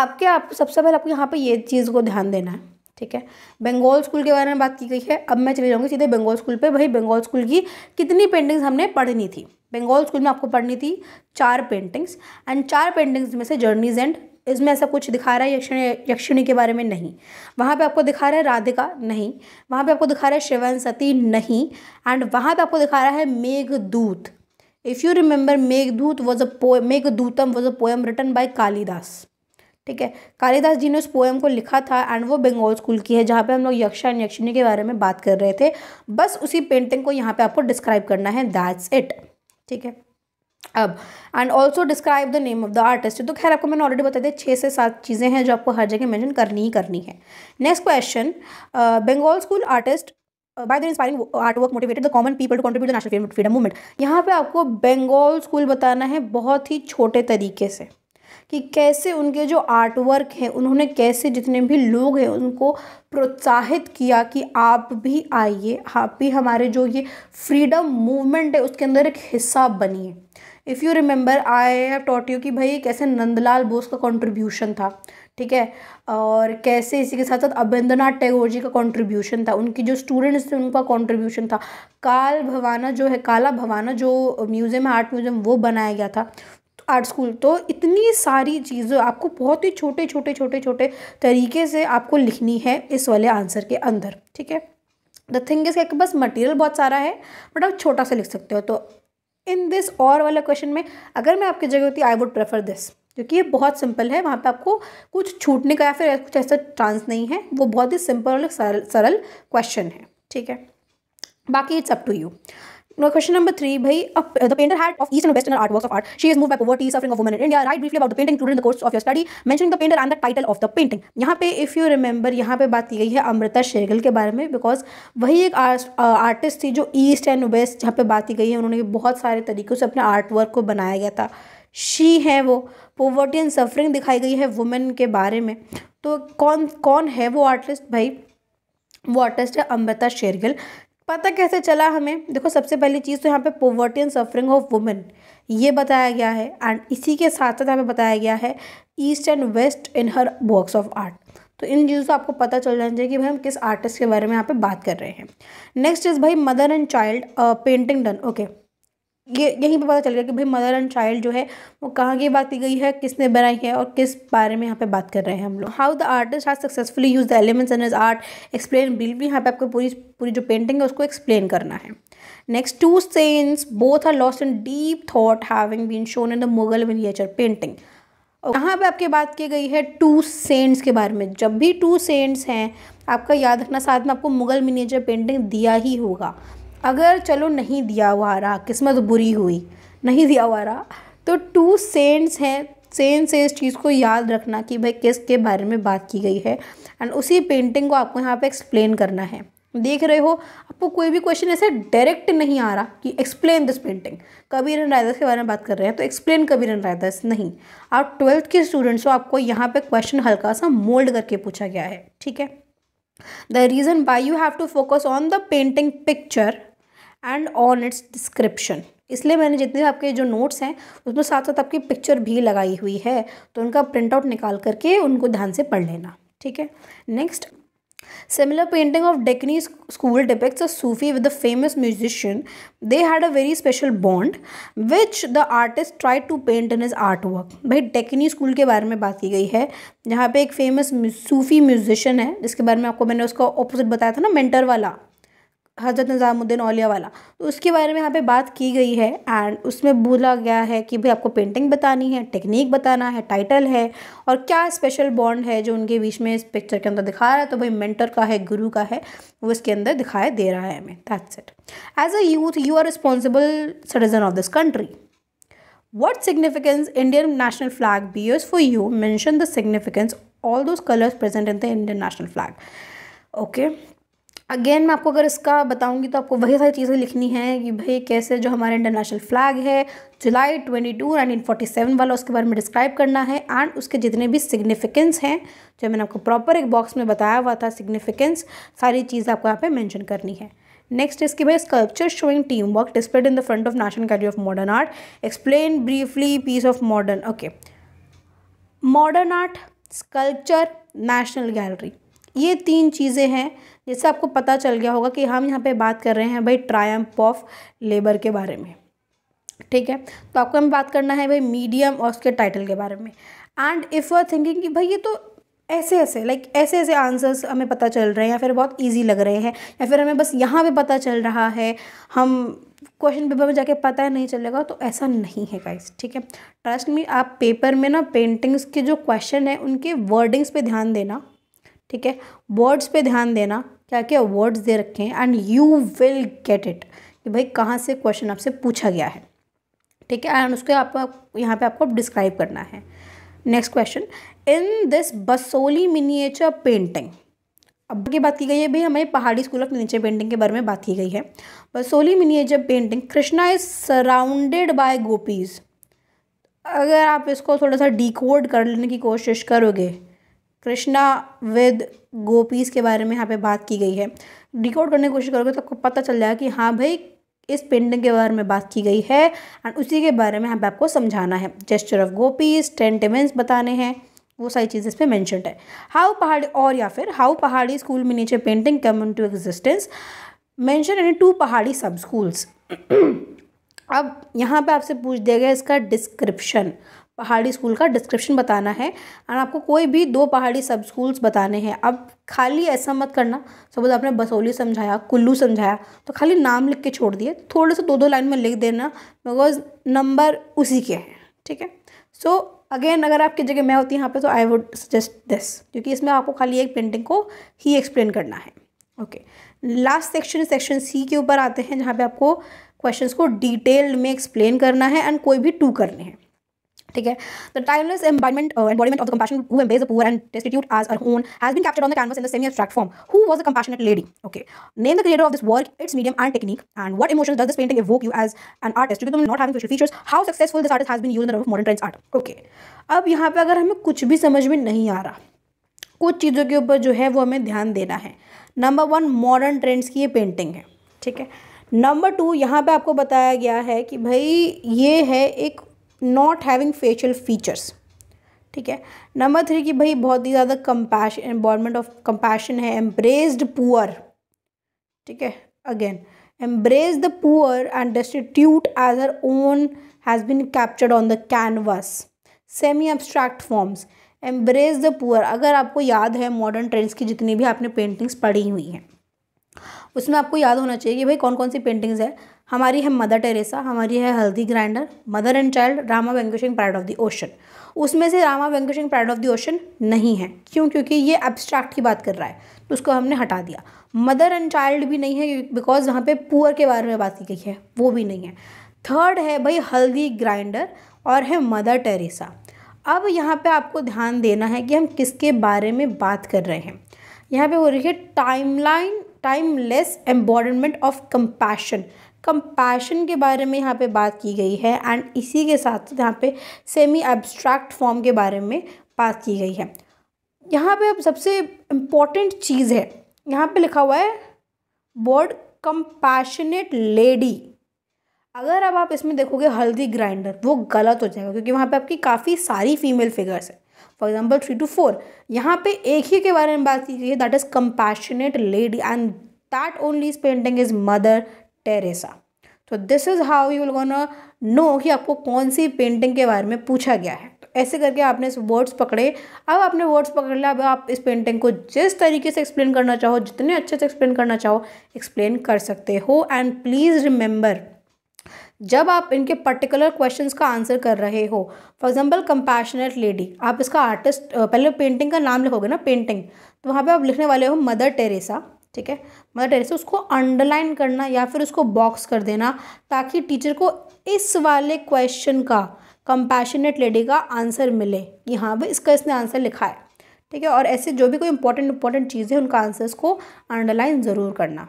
आपके आप सबसे पहले आपको यहाँ पर ये चीज़ को ध्यान देना है ठीक है बंगाल स्कूल के बारे में बात की गई है अब मैं चले जाऊँगी सीधे बंगाल स्कूल पर भाई बंगाल स्कूल की कितनी पेंटिंग्स हमने पढ़नी थी बंगाल स्कूल में आपको पढ़नी थी चार पेंटिंग्स एंड चार पेंटिंग्स में से जर्नीज एंड इसमें ऐसा कुछ दिखा रहा है यक्षिणी यक्षिणी के बारे में नहीं वहाँ पे आपको दिखा रहा है राधिका नहीं वहाँ पे आपको दिखा रहा है शिवन सती नहीं एंड वहाँ पे आपको दिखा रहा है Meghdoot if you remember Meghdoot was a Megh Meghdootam was a poem written by Kalidas ठीक है कालिदास जी ने उस पोएम को लिखा था एंड वो बंगाल स्कूल की है जहाँ पे हम लोग यक्षा एंड यक्षिणी के बारे में बात कर रहे थे बस उसी पेंटिंग को यहाँ पे आपको डिस्क्राइब करना है दैट्स इट ठीक है अब and also describe the name of the artist तो खैर आपको मैंने ऑलरेडी बता दिया छः से सात चीज़ें हैं जो आपको हर जगह मैंशन करनी ही करनी है next question Bengal school artist by the inspiring art work motivated the common people to the national freedom movement यहाँ पे आपको बंगाल स्कूल बताना है बहुत ही छोटे तरीके से कि कैसे उनके जो आर्ट वर्क हैं उन्होंने कैसे जितने भी लोग हैं उनको प्रोत्साहित किया कि आप भी आइए आप भी हमारे जो ये फ्रीडम मूवमेंट है उसके अंदर एक हिस्सा बनिए if you remember I have taught you कि भाई कैसे नंदलाल बोस का कंट्रीब्यूशन था ठीक है और कैसे इसी के साथ साथ नाथ टैगोर जी का कंट्रीब्यूशन था उनकी जो स्टूडेंट्स थे उनका कंट्रीब्यूशन था काल भवाना जो है काला भवाना जो म्यूज़ियम है आर्ट म्यूज़ियम वो बनाया गया था आर्ट स्कूल तो इतनी सारी चीज़ें आपको बहुत ही छोटे छोटे छोटे छोटे तरीके से आपको लिखनी है इस वाले आंसर के अंदर ठीक है द थिंग इज आपके बस मटेरियल बहुत सारा है बट आप छोटा सा लिख सकते हो तो इन दिस और वाला क्वेश्चन में अगर मैं आपकी जगह होती आई वुड प्रेफर दिस क्योंकि ये बहुत सिंपल है वहाँ पे आपको कुछ छूटने का या फिर कुछ ऐसा चांस नहीं है वो बहुत ही सिंपल और सरल सरल क्वेश्चन है ठीक है बाकी it's up to you Now, question number three, bhai, uh, the painter had of Eastern and Western artworks of art. She is moved by poverty, suffering of women in India. Write briefly about the painting included in the course of your study, mentioning the painter and the title of the painting. यहाँ पे if you remember, यहाँ पे बात की गई है अमृता शेरगिल के बारे में because वही एक आर्टिस्ट थी जो ईस्ट एंड वेस्ट जहाँ पे बात की गई है उन्होंने बहुत सारे तरीक़ों से अपने आर्ट वर्क को बनाया गया था शी है वो पोवर्टी एंड सफरिंग दिखाई गई है वुमेन के बारे में तो कौन कौन है वो आर्टिस्ट भाई वो आर्टिस्ट है अमृता शेरगिल पता कैसे चला हमें देखो सबसे पहली चीज़ तो यहाँ पे poverty and suffering of women ये बताया गया है एंड इसी के साथ साथ यहाँ पे बताया गया है east and west in her works of art तो इन चीज़ों से आपको पता चल जाना चाहिए कि भाई हम किस आर्टिस्ट के बारे में यहाँ पे बात कर रहे हैं नेक्स्ट इज़ भाई mother and child painting done okay ये यहीं पर पता चल गया कि भाई मदर एंड चाइल्ड जो है वो कहाँ की बात की गई है किसने बनाई है और किस बारे में यहाँ पे बात कर रहे हैं हम लोग how the artist has successfully use the elements in his art explain well भी यहाँ पे आपको पूरी पूरी जो पेंटिंग है उसको एक्सप्लेन करना है next two saints both are lost in deep thought having been shown in the Mughal miniature painting यहाँ पे आपकी बात की गई है टू सेंट्स के बारे में जब भी टू सेंट्स हैं आपका याद रखना साथ में आपको मुगल मिनिएचर पेंटिंग दिया ही होगा अगर चलो नहीं दिया हुआ रहा किस्मत बुरी हुई नहीं दिया हुआ रहा तो टू सेंट्स हैं सेंट से इस चीज़ को याद रखना कि भाई किस के बारे में बात की गई है एंड उसी पेंटिंग को आपको यहाँ पे एक्सप्लेन करना है देख रहे हो आपको कोई भी क्वेश्चन ऐसे डायरेक्ट नहीं आ रहा कि explain this painting Kabir and Raidas के बारे में बात कर रहे हैं तो एक्सप्लेन कबीर एंड रायदास नहीं आप ट्वेल्थ के स्टूडेंट्स हो आपको यहाँ पे क्वेश्चन हल्का सा मोल्ड करके पूछा गया है ठीक है the reason why you have to focus on the painting picture and on its description इसलिए मैंने जितने आपके जो नोट्स हैं उसमें साथ साथ आपकी पिक्चर भी लगाई हुई है तो उनका प्रिंट आउट निकाल करके उनको ध्यान से पढ़ लेना ठीक है next painting of Deccani school depicts a Sufi with the famous musician they had a very special bond which the artist try to paint in his art work भाई डेकनी स्कूल के बारे में बात की गई है जहाँ पे एक फेमस सूफी म्यूजिशियन है जिसके बारे में आपको मैंने उसका ऑपोजिट बताया था ना मेंटर वाला हज़रत निज़ामुद्दीन औलिया वाला तो उसके बारे में यहाँ पे बात की गई है एंड उसमें बोला गया है कि भाई आपको पेंटिंग बतानी है टेक्निक बताना है टाइटल है और क्या स्पेशल बॉन्ड है जो उनके बीच में इस पिक्चर के अंदर दिखा रहा है तो भाई मेंटर का है गुरु का है वो इसके अंदर दिखाई दे रहा है हमें that's it as a youth you are responsible citizen of this country what significance Indian national flag be bears for you mention the significance all those colours present in the Indian national flag okay again मैं आपको अगर इसका बताऊंगी तो आपको वही सारी चीज़ें लिखनी है कि भाई कैसे जो हमारा इंटरनेशनल फ्लैग है July twenty two nineteen forty seven वाला उसके बारे में डिस्क्राइब करना है एंड उसके जितने भी सिग्निफिकेंस हैं जो मैंने आपको प्रॉपर एक बॉक्स में बताया हुआ था सिग्निफिकेंस सारी चीज़ें आपको यहाँ पे मेंशन करनी है नेक्स्ट इसकी भाई sculpture showing team work displayed in the front of national gallery of modern art explain briefly piece of modern okay modern art sculpture national gallery ये तीन चीज़ें हैं जिससे आपको पता चल गया होगा कि हम यहाँ पे बात कर रहे हैं भाई ट्रायम्प ऑफ लेबर के बारे में ठीक है तो आपको हमें बात करना है भाई मीडियम और उसके टाइटल के बारे में and if you are thinking कि भाई ये तो ऐसे ऐसे लाइक ऐसे ऐसे आंसर्स हमें पता चल रहे हैं या फिर बहुत ईजी लग रहे हैं या फिर हमें बस यहाँ पर पता चल रहा है हम क्वेश्चन पेपर में जाके पता नहीं चलेगा तो ऐसा नहीं है गाइस ठीक है ट्रस्ट में आप पेपर में ना पेंटिंग्स के जो क्वेश्चन है उनके वर्डिंग्स पे ध्यान देना ठीक है वर्ड्स पे ध्यान देना क्या क्या वर्ड्स दे रखे हैं and you will get it कि भाई कहाँ से क्वेश्चन आपसे पूछा गया है ठीक है एंड उसके आपको यहाँ पे आपको डिस्क्राइब करना है next question in this Basohli miniature painting अब की बात की गई है भाई हमारे पहाड़ी स्कूल ऑफ मिनिएचर पेंटिंग के बारे में बात की गई है Basohli miniature painting Krishna is surrounded by gopis अगर आप इसको थोड़ा सा डिकोड कर लेने की कोशिश करोगे कृष्णा विद गोपीज़ के बारे में यहाँ पे बात की गई है डिकोड करने की कोशिश करोगे तो आपको पता चल जाएगा कि हाँ भाई इस पेंटिंग के बारे में बात की गई है एंड उसी के बारे में यहाँ पे आपको समझाना है जेस्चर ऑफ गोपीज टेन बताने हैं वो सारी चीज़ें इस पर मैंशनड है हाउ पहाड़ी और या फिर हाउ पहाड़ी स्कूल में नीचे painting come into existence mention into Pahari sub schools अब यहाँ पे आपसे पूछ दिया गया इसका डिस्क्रिप्शन पहाड़ी स्कूल का डिस्क्रिप्शन बताना है और आपको कोई भी दो पहाड़ी सब स्कूल्स बताने हैं अब खाली ऐसा मत करना सपोज आपने बसोली समझाया कुल्लू समझाया तो खाली नाम लिख के छोड़ दिए थोड़े से दो दो लाइन में लिख देना बिकॉज नंबर उसी के हैं ठीक है सो अगेन अगर आपकी जगह मैं होती यहाँ पे तो आई वुड सजेस्ट दिस क्योंकि इसमें आपको खाली एक पेंटिंग को ही एक्सप्लेन करना है okay last section section C के ऊपर आते हैं जहाँ पे आपको क्वेश्चंस को डिटेल्ड में एक्सप्लेन करना है एंड कोई भी टू करने हैं ठीक है the timeless embodiment embodiment of the compassion who embraces the poor and destitute as her own has been captured on the canvas in the semi abstract form who was a compassionate lady okay name the creator of this work its medium and technique and what emotions does this painting evoke you as an artist because not having facial features how successful this artist has been used in the of modern trends art okay अब यहां पे अगर हमें कुछ भी समझ में नहीं आ रहा कुछ चीज़ों के ऊपर जो है वो हमें ध्यान देना है नंबर वन मॉडर्न ट्रेंड्स की ये पेंटिंग है ठीक है नंबर टू यहाँ पे आपको बताया गया है कि भाई ये है एक नॉट हैविंग फेशियल फीचर्स ठीक है नंबर थ्री की भाई बहुत ही ज़्यादा कंपैशन एम्बॉर्मेंट ऑफ कंपैशन है एम्ब्रेस्ड पुअर ठीक है again embrace the poor and destitute as her own has been captured on the canvas semi abstract forms embrace the poor अगर आपको याद है मॉडर्न ट्रेंड्स की जितनी भी आपने पेंटिंग्स पढ़ी हुई हैं उसमें आपको याद होना चाहिए कि भाई कौन कौन सी पेंटिंग्स हैं हमारी है मदर टेरेसा हमारी है haldi grinder mother and child Rama vanquishing pride of the ocean उसमें से Rama vanquishing pride of the ocean नहीं है क्यों क्योंकि ये एब्स्ट्रैक्ट की बात कर रहा है तो उसको हमने हटा दिया मदर एंड चाइल्ड भी नहीं है बिकॉज वहाँ पे पुअर के बारे में बात की गई है वो भी नहीं है थर्ड है भाई हल्दी ग्राइंडर और है मदर टेरेसा अब यहाँ पे आपको ध्यान देना है कि हम किसके बारे में बात कर रहे हैं यहाँ पे हो रही है timeline timeless embodiment of compassion compassion के बारे में यहाँ पे बात की गई है एंड इसी के साथ साथ यहाँ पे सेमी एब्स्ट्रैक्ट फॉर्म के बारे में बात की गई है यहाँ पे अब सबसे इम्पॉर्टेंट चीज़ है यहाँ पे लिखा हुआ है वर्ड कंपैशनेट लेडी अगर अब आप इसमें देखोगे हल्दी ग्राइंडर वो गलत हो जाएगा क्योंकि वहाँ पे आपकी काफ़ी सारी फीमेल फिगर्स है for example three two four यहाँ पे एक ही के बारे में बात की गई है that is compassionate lady and that only is painting is mother Teresa तो this is how you gonna know कि आपको कौन सी पेंटिंग के बारे में पूछा गया है तो ऐसे करके आपने इस वर्ड्स पकड़े अब आपने वर्ड्स पकड़ लिया अब आप इस पेंटिंग को जिस तरीके से एक्सप्लेन करना चाहो जितने अच्छे से एक्सप्लेन करना चाहो एक्सप्लेन कर सकते हो एंड प्लीज़ रिमेंबर जब आप इनके पर्टिकुलर क्वेश्चंस का आंसर कर रहे हो फॉर एग्जांपल कंपैशनेट लेडी आप इसका आर्टिस्ट पहले पेंटिंग का नाम लिखोगे ना पेंटिंग तो वहाँ पे आप लिखने वाले हो मदर टेरेसा ठीक है मदर टेरेसा उसको अंडरलाइन करना या फिर उसको बॉक्स कर देना ताकि टीचर को इस वाले क्वेश्चन का कंपैशनेट लेडी का आंसर मिले कि हाँ भाई इसका इसने आंसर लिखा है ठीक है और ऐसे जो भी कोई इंपॉर्टेंट इंपॉर्टेंट चीज़ें उनका आंसर्स को अंडरलाइन ज़रूर करना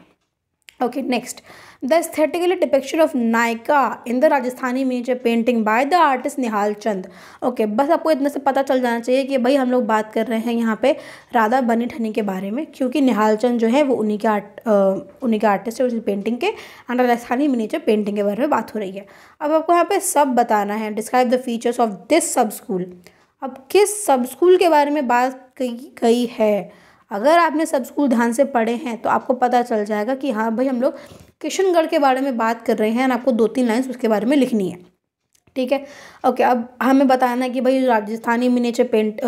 okay next the aesthetically depiction of Nayika in the Rajasthani miniature painting by the artist Nihal Chand Okay, बस आपको इतने से पता चल जाना चाहिए कि भाई हम लोग बात कर रहे हैं यहाँ पे राधा बनी ठनी के बारे में क्योंकि निहाल चंद जो है वो उन्हीं के आर्ट उन्हीं के आर्टिस्ट है उस पेंटिंग के एंड राजस्थानी मिनीचर पेंटिंग के बारे में बात हो रही है अब आपको यहाँ पे सब बताना है describe the features of this sub school अब किस सब स्कूल के बारे में बात गई है अगर आपने सब स्कूल ध्यान से पढ़े हैं तो आपको पता चल जाएगा कि हाँ भाई हम लोग किशनगढ़ के बारे में बात कर रहे हैं आपको दो तीन लाइन्स उसके बारे में लिखनी है ठीक है ओके अब हमें बताना है कि भाई राजस्थानी मिनीचर पेंट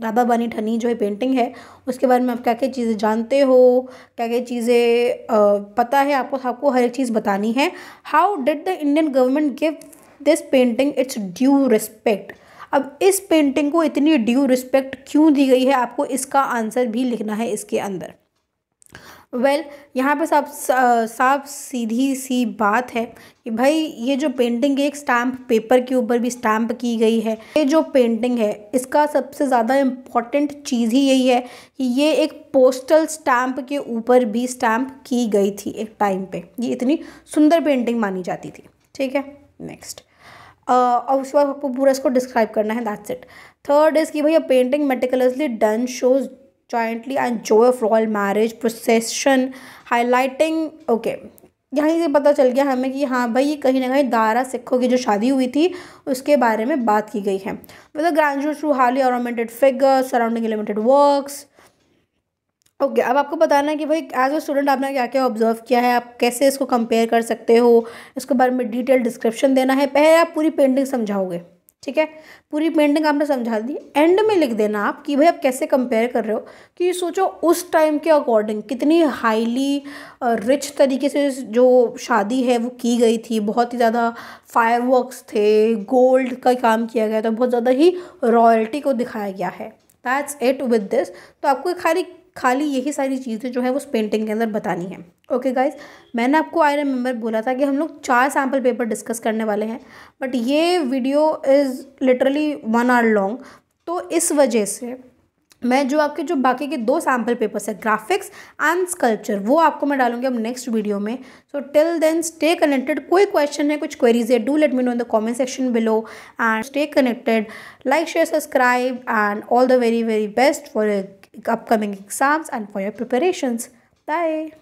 राधा बानी ठनी जो है पेंटिंग है उसके बारे में आप क्या क्या चीज़ें जानते हो क्या क्या चीज़ें पता है आपको आपको हर एक चीज़ बतानी है how did the Indian government give this painting its due respect अब इस पेंटिंग को इतनी ड्यू रिस्पेक्ट क्यों दी गई है आपको इसका आंसर भी लिखना है इसके अंदर वेल well, यहाँ पे साफ साफ सीधी सी बात है कि भाई ये जो पेंटिंग एक स्टैम्प पेपर के ऊपर भी स्टैम्प की गई है ये जो पेंटिंग है इसका सबसे ज़्यादा इम्पॉर्टेंट चीज़ ही यही है कि ये एक पोस्टल स्टैम्प के ऊपर भी स्टैम्प की गई थी एक टाइम पे ये इतनी सुंदर पेंटिंग मानी जाती थी ठीक है नेक्स्ट और उसके बाद आपको पूरा इसको डिस्क्राइब करना है दैट्स इट थर्ड इज़ कि भैया painting meticulously done shows jointly and joy of royal marriage procession highlighting okay यहीं से पता चल गया हमें कि हाँ भाई ये कहीं ना कहीं दारा सिखों की जो शादी हुई थी उसके बारे में बात की गई है विद ग्रैंड थ्रू हार्ली ornamented figure surrounding elemented works okay अब आपको बताना है कि भाई एज अ स्टूडेंट आपने क्या क्या ऑब्जर्व किया है आप कैसे इसको कंपेयर कर सकते हो इसके बारे में डिटेल डिस्क्रिप्शन देना है पहले आप पूरी पेंटिंग समझाओगे ठीक है पूरी पेंटिंग आपने समझा दी एंड में लिख देना आप कि भाई आप कैसे कंपेयर कर रहे हो कि सोचो उस टाइम के अकॉर्डिंग कितनी हाईली रिच तरीके से जो शादी है वो की गई थी बहुत ही ज़्यादा फायरवर्क्स थे गोल्ड का काम किया गया था बहुत ज़्यादा ही रॉयल्टी को दिखाया गया है दैट्स इट विद दिस तो आपको खाली खाली यही सारी चीज़ें जो है वो पेंटिंग के अंदर बतानी है ओके गाइज मैंने आपको आई रिमेंबर बोला था कि हम लोग चार सैम्पल पेपर डिस्कस करने वाले हैं बट ये video is literally one hour long तो इस वजह से मैं जो आपके जो बाकी के दो सैम्पल पेपर्स है ग्राफिक्स एंड स्कल्पचर वो आपको मैं डालूंगी अब नेक्स्ट वीडियो में so till then stay connected कोई क्वेश्चन है कुछ क्वेरीज है do let me know in the comment section below and stay connected like share subscribe and all the very very best for upcoming exams and for your preparations. Bye.